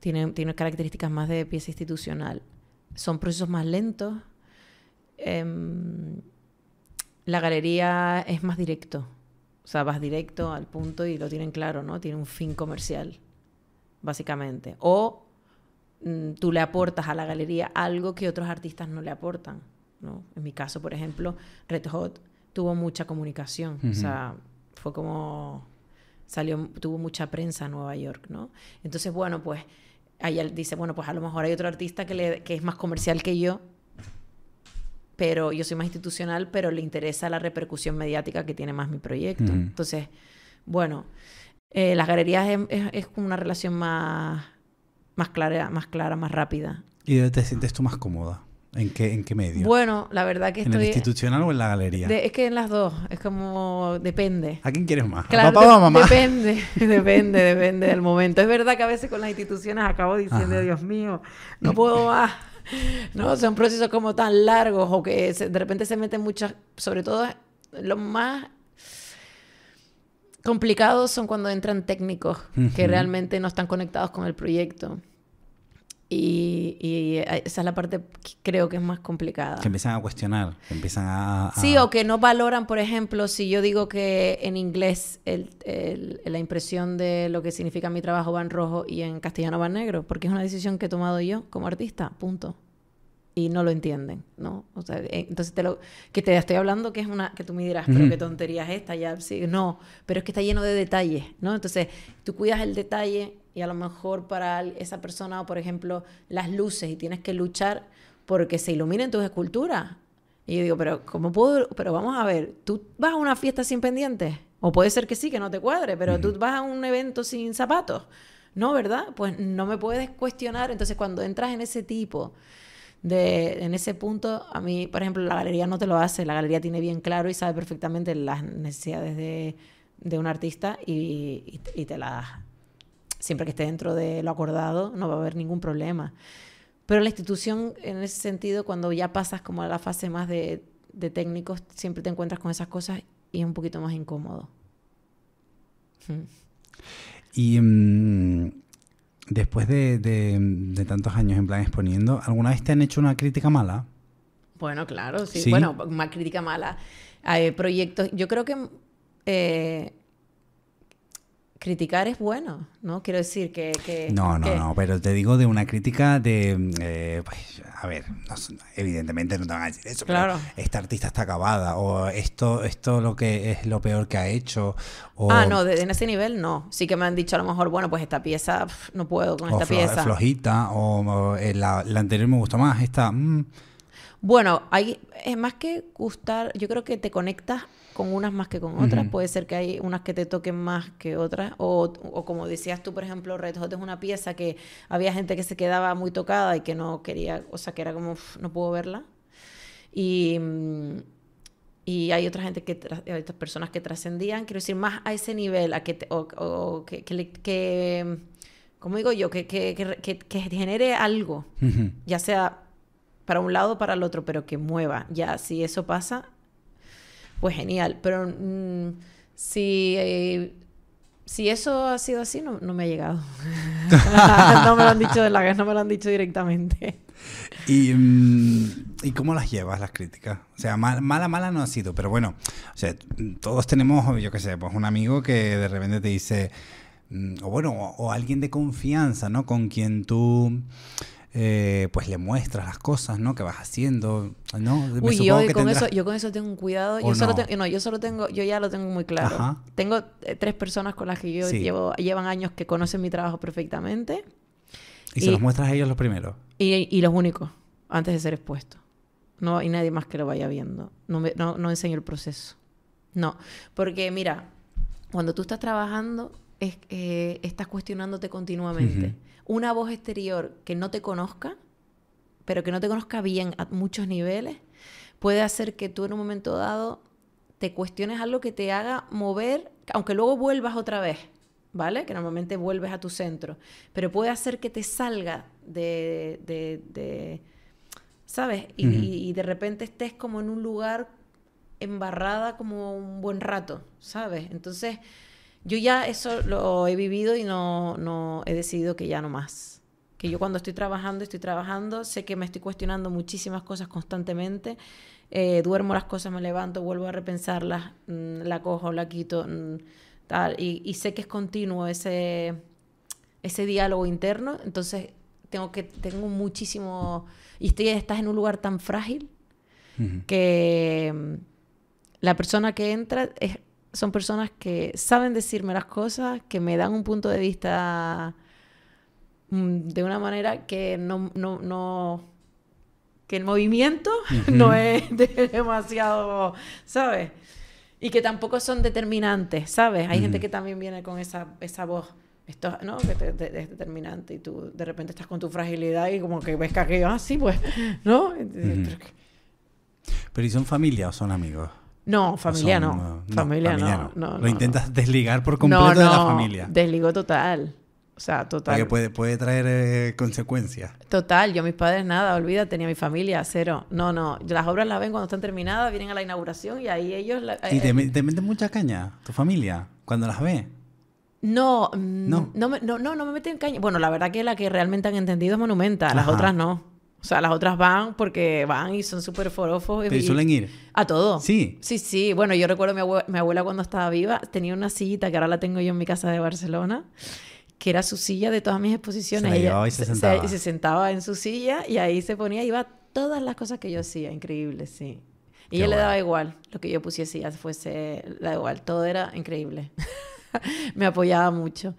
tiene, tiene, características más de pieza institucional. Son procesos más lentos. Em, la galería es más directo. O sea, vas directo al punto y lo tienen claro, ¿no? Tiene un fin comercial, básicamente. O mm, tú le aportas a la galería algo que otros artistas no le aportan, ¿no? En mi caso, por ejemplo, Red Hot tuvo mucha comunicación. O sea, fue como... Salió, tuvo mucha prensa en Nueva York, ¿no? Entonces, bueno, pues... Ahí dice, bueno, pues a lo mejor hay otro artista que, le, que es más comercial que yo, pero yo soy más institucional, pero le interesa la repercusión mediática que tiene más mi proyecto. Entonces, bueno, eh, las galerías es, como una relación más, más, clara, más clara, más rápida. ¿Y dónde te sientes tú más cómoda? ¿En qué, ¿En qué medio? Bueno, la verdad que estoy... ¿En institucional o en la galería? es que en las dos. Es como... Depende. ¿A quién quieres más? ¿A papá o a mamá? Depende. depende, depende del momento. Es verdad que a veces con las instituciones acabo diciendo, Dios mío, no puedo más. no, son procesos como tan largos o que de repente se meten muchas, sobre todo los más complicados son cuando entran técnicos que realmente no están conectados con el proyecto. Y, eh, esa es la parte que creo que es más complicada. Que empiezan a cuestionar, que empiezan a, Sí, o que no valoran, por ejemplo, si yo digo que en inglés la impresión de lo que significa mi trabajo va en rojo y en castellano va en negro, porque es una decisión que he tomado yo como artista, punto. Y no lo entienden, ¿no? O sea, eh, entonces te lo... Que te estoy hablando que es una... Que tú me dirás, pero qué tontería es esta, ya... Sí, no, pero es que está lleno de detalles, ¿no? Entonces, tú cuidas el detalle y a lo mejor para esa persona, o por ejemplo, las luces y tienes que luchar porque se iluminen tus esculturas. Y yo digo, pero ¿cómo puedo? Pero vamos a ver, ¿tú vas a una fiesta sin pendientes? O puede ser que sí, que no te cuadre, pero tú vas a un evento sin zapatos. No, ¿verdad? Pues no me puedes cuestionar. Entonces, cuando entras en ese tipo de, en ese punto, a mí, por ejemplo, la galería no te lo hace. La galería tiene bien claro y sabe perfectamente las necesidades de, un artista y, y, la te siempre que esté dentro de lo acordado, no va a haber ningún problema. Pero la institución, en ese sentido, cuando ya pasas como a la fase más de, técnicos, siempre te encuentras con esas cosas y es un poquito más incómodo. Hmm. Y mm, después de, tantos años en plan exponiendo, ¿alguna vez te han hecho una crítica mala? Bueno, claro, sí. Bueno, más crítica mala. hay proyectos, yo creo que eh, criticar es bueno, ¿no? Quiero decir que... no, no, no, pero te digo de una crítica de... Eh, pues, a ver, evidentemente no te van a decir eso, claro. esta artista está acabada, o esto, esto lo que es lo peor que ha hecho, o... Ah, no, de, en ese nivel no. Sí que me han dicho a lo mejor, bueno, pues esta pieza, no puedo con esta pieza. flojita, o, eh, la, anterior me gustó más, esta... Mm, bueno, hay, es más que gustar, yo creo que te conectas con unas más que con otras. Puede ser que hay unas que te toquen más que otras. O, como decías tú, por ejemplo, Red Hot es una pieza que había gente que se quedaba muy tocada y que no quería, o sea, que era como, no puedo verla. Y, mm, y hay otra gente que, hay otras personas que trascendían, quiero decir, más a ese nivel, a que, o, que, que, mm, como digo yo, que, que, que, genere algo, ya sea para un lado, para el otro, pero que mueva. Ya, si eso pasa, pues genial. Pero mm, si, eh, si eso ha sido así, no, no me ha llegado. no me lo han dicho de la no me lo han dicho directamente. ¿Y, mm, cómo las llevas las críticas? O sea, mala, mala no ha sido, pero bueno, todos tenemos, yo qué sé, pues un amigo que de repente te dice, mm, o bueno, o alguien de confianza, ¿no? Con quien tú eh, pues le muestras las cosas, ¿no? Que vas haciendo, Uy, yo con, eso, yo con eso tengo un cuidado. Yo solo, Tengo, yo ya lo tengo muy claro. Tengo eh, tres personas con las que yo llevo, llevan años que conocen mi trabajo perfectamente. ¿Y, se los muestras a ellos los primeros? Y, los únicos, antes de ser expuesto. No, y nadie más que lo vaya viendo. No, no, enseño el proceso. No, porque mira, cuando tú estás trabajando, es, eh, estás cuestionándote continuamente una voz exterior que no te conozca, pero que no te conozca bien a muchos niveles, puede hacer que tú en un momento dado te cuestiones algo que te haga mover, aunque luego vuelvas otra vez, ¿vale? Que normalmente vuelves a tu centro, pero puede hacer que te salga de, de, de ¿sabes? Y, y, de repente estés como en un lugar embarrada como un buen rato, ¿sabes? Entonces yo ya eso lo he vivido y no, no he decidido que ya no más. Que yo cuando estoy trabajando, estoy trabajando, sé que me estoy cuestionando muchísimas cosas constantemente. Eh, duermo las cosas, me levanto, vuelvo a repensarlas, mm, la cojo, la quito, mm, tal. Y, sé que es continuo ese, ese diálogo interno. Entonces tengo que tengo muchísimo y estoy, estás en un lugar tan frágil que mm, la persona que entra es son personas que saben decirme las cosas, que me dan un punto de vista mm, de una manera que no, no, no que el movimiento no es demasiado, ¿sabes? Y que tampoco son determinantes, ¿sabes? Hay gente que también viene con esa, esa voz. Esto, ¿no? Que es determinante y tú de repente estás con tu fragilidad y como que ves que aquello, ah, pues, ¿no? Pero, ¿y son familia o son amigos? No, familia no. no. Familia, no, no. Lo intentas desligar por completo de la familia. Desligo total. O sea, total. Porque puede, puede traer eh, consecuencias. Total, yo mis padres nada, olvida, tenía mi familia, cero. No, no, las obras las ven cuando están terminadas, vienen a la inauguración y ahí ellos... ¿Y eh, te, meten mucha caña tu familia cuando las ve? No, mm, no. No, me, no, me meten caña. Bueno, la verdad que la que realmente han entendido es Monumenta, las otras no. O sea, las otras van porque van y son súper forofos. y suelen ir? A todo. Sí. Sí, sí. Bueno, yo recuerdo mi abuela, cuando estaba viva, tenía una sillita que ahora la tengo yo en mi casa de Barcelona que era su silla de todas mis exposiciones. Se y se, sentaba. se, sentaba. en su silla y ahí se ponía, y iba todas las cosas que yo hacía, increíble, sí. Y ella le daba igual lo que yo pusiese, ya fuese, da igual, todo era increíble. Me apoyaba mucho.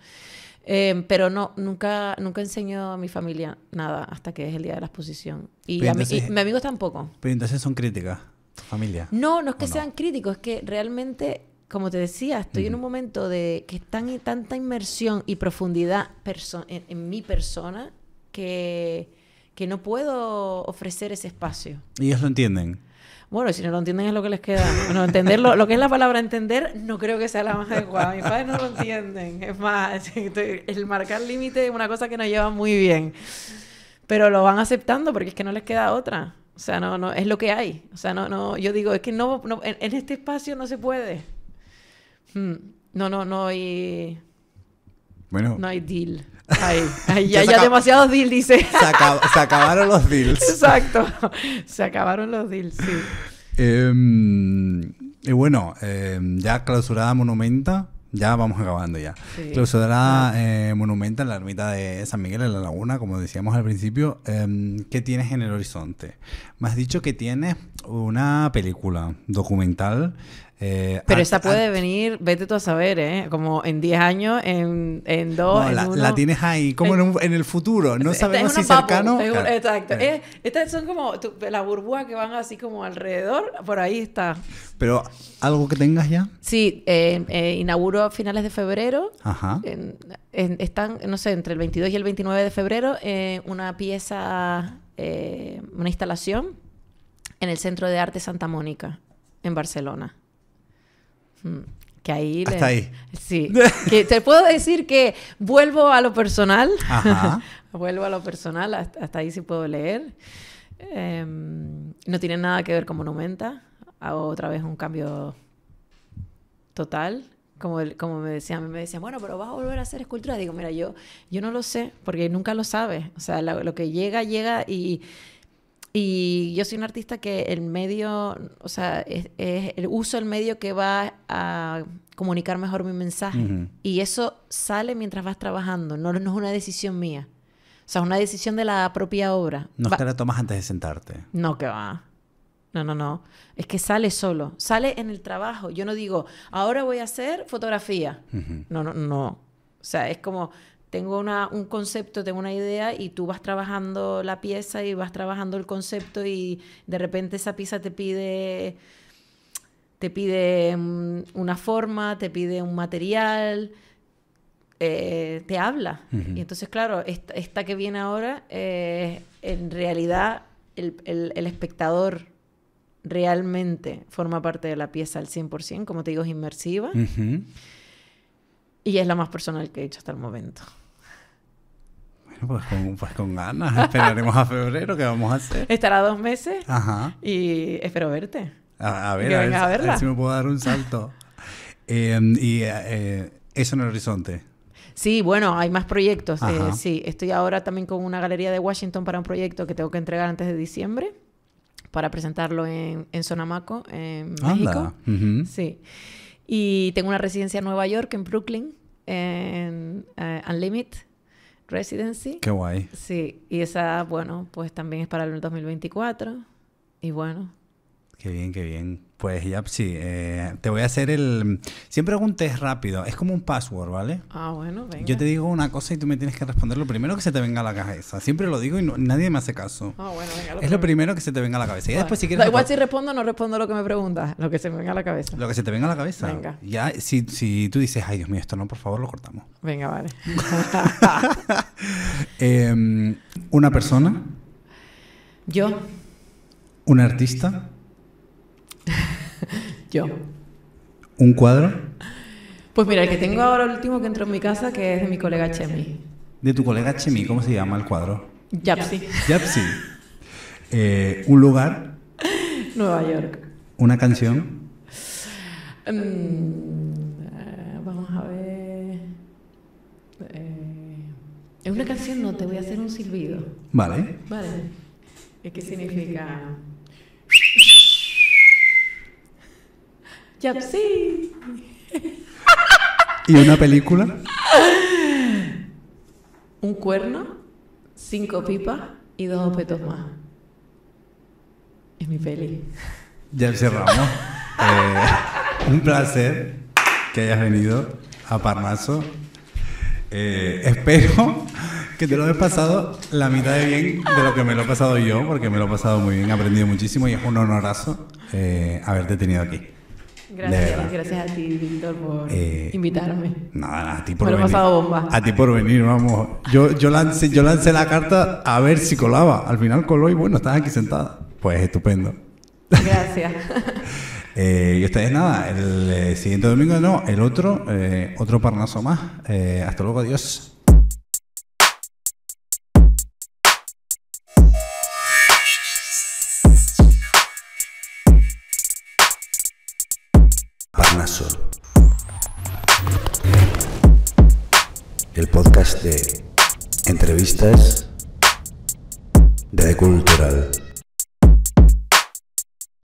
Em, pero no, nunca, nunca enseño a mi familia nada hasta que es el día de la exposición. Y, a y mis amigos tampoco. Pero entonces son críticas, familia. No, no es que sean críticos, es que realmente, como te decía, estoy en un momento de que están en tanta inmersión y profundidad en, en, mi persona que, que no puedo ofrecer ese espacio. Y ellos lo entienden. Bueno, si no lo entienden es lo que les queda. Bueno, entender lo, que es la palabra entender no creo que sea la más adecuada. Mis padres no lo entienden. Es más, el marcar límite es una cosa que nos lleva muy bien. Pero lo van aceptando porque es que no les queda otra. O sea, no, no, es lo que hay. O sea, no, no, yo digo, es que no, en, este espacio no se puede. Hmm, no, no, no, y... Bueno. No hay deal. ya, demasiados deals, dice. Se, acabaron los deals. Exacto. Se acabaron los deals, sí. Em, y bueno, em, ya clausurada Monumenta, ya vamos acabando ya. Clausurada ah. eh, Monumenta en la ermita de San Miguel, en la laguna, como decíamos al principio. Em, ¿Qué tienes en el horizonte? Me has dicho que tienes una película documental eh, Pero esa puede venir, vete tú a saber, ¿eh? Como en 10 años, en, dos, 2, en la, tienes ahí, como eh, en, el futuro. No sabemos si cercano... Exacto. estas son como las burbujas que van así como alrededor. Por ahí está. Pero, ¿algo que tengas ya? Sí. Eh, inauguro a finales de febrero. Ajá. están, no sé, entre el 22 y el 29 de febrero, una pieza, una instalación en el Centro de Arte Santa Mónica, en Barcelona. Que ahí... Hasta ahí. Sí. que te puedo decir que vuelvo a lo personal. vuelvo a lo personal. Hasta, ahí sí puedo leer. Em, no tiene nada que ver con Monumenta. Hago otra vez un cambio total. Como, como me decía me decía bueno, pero vas a volver a hacer escultura. Digo, mira, yo, yo no lo sé, porque nunca lo sabes. O sea, lo que llega, llega y, y yo soy un artista que el medio, o sea, es, el uso del medio que va a comunicar mejor mi mensaje. Y eso sale mientras vas trabajando, no, no es una decisión mía. O sea, es una decisión de la propia obra. No es la tomas antes de sentarte. No, que va. No, no, no. Es que sale solo. Sale en el trabajo. Yo no digo, ahora voy a hacer fotografía. No, no, no. O sea, es como, tengo un concepto, tengo una idea y tú vas trabajando la pieza y vas trabajando el concepto y de repente esa pieza te pide te pide mm, una forma, te pide un material, eh, te habla. Y entonces, claro, esta, que viene ahora, eh, en realidad el, espectador realmente forma parte de la pieza al 100%, como te digo, es inmersiva. Y es la más personal que he hecho hasta el momento. Pues, pues con, ganas, esperaremos a febrero, ¿qué vamos a hacer? Estará dos meses y espero verte. A, ver, a ver, si me puedo dar un salto. Em, y eh, eh, eso en el horizonte. Sí, bueno, hay más proyectos. Eh, sí, estoy ahora también con una galería de Washington para un proyecto que tengo que entregar antes de diciembre para presentarlo en, en Sonamaco, en México. Sí. Y tengo una residencia en Nueva York, en Brooklyn, en Unlimited. Residency. Qué guay. Sí, y esa, bueno, pues también es para el 2024. Y bueno, Qué bien, qué bien. Pues ya, sí, eh, te voy a hacer el... Siempre hago un test rápido, es como un password, ¿vale? Ah, bueno, venga. Yo te digo una cosa y tú me tienes que responder lo primero que se te venga a la cabeza. Siempre lo digo y nadie me hace caso. Ah, bueno, venga. es lo primero que se te venga a la cabeza. Y después si quieres... Da igual si respondo o no respondo lo que me preguntas, lo que se me venga a la cabeza. Lo que se te venga a la cabeza. Venga. Ya, si, tú dices, ay Dios mío, esto no, por favor, lo cortamos. Venga, vale. Em, una persona. Yo. Un artista. Yo. ¿Un cuadro? Pues mira, el que tengo ahora, el último que entró en mi casa, que es de mi colega Chemi. ¿De tu colega Chemi? ¿Cómo se llama el cuadro? Yapsi. Yapsi. Eh, ¿Un lugar? Nueva York. ¿Una canción? Mm, eh, vamos a ver. Eh, es una canción, no, te voy a hacer un silbido. Vale. Vale. ¿Qué significa? Ya ¿Y una película? Un cuerno, cinco pipas y dos objetos más. Es mi peli. Ya cerramos. Eh, un placer que hayas venido a Parnaso. Eh, espero que te lo hayas pasado la mitad de bien de lo que me lo he pasado yo, porque me lo he pasado muy bien, he aprendido muchísimo y es un honorazo eh, haberte tenido aquí. Gracias, gracias a ti, Víctor, por eh, invitarme. Nada, nada, a ti por venir. pasado bomba. A ti por venir, vamos. Yo, yo, lancé, yo lancé la carta a ver si colaba. Al final coló y bueno, estás aquí sentada. Pues estupendo. Gracias. Eh, y ustedes nada, el, eh, siguiente domingo no, el otro, otro parnaso más. hasta luego, adiós. el podcast de entrevistas de Cultural.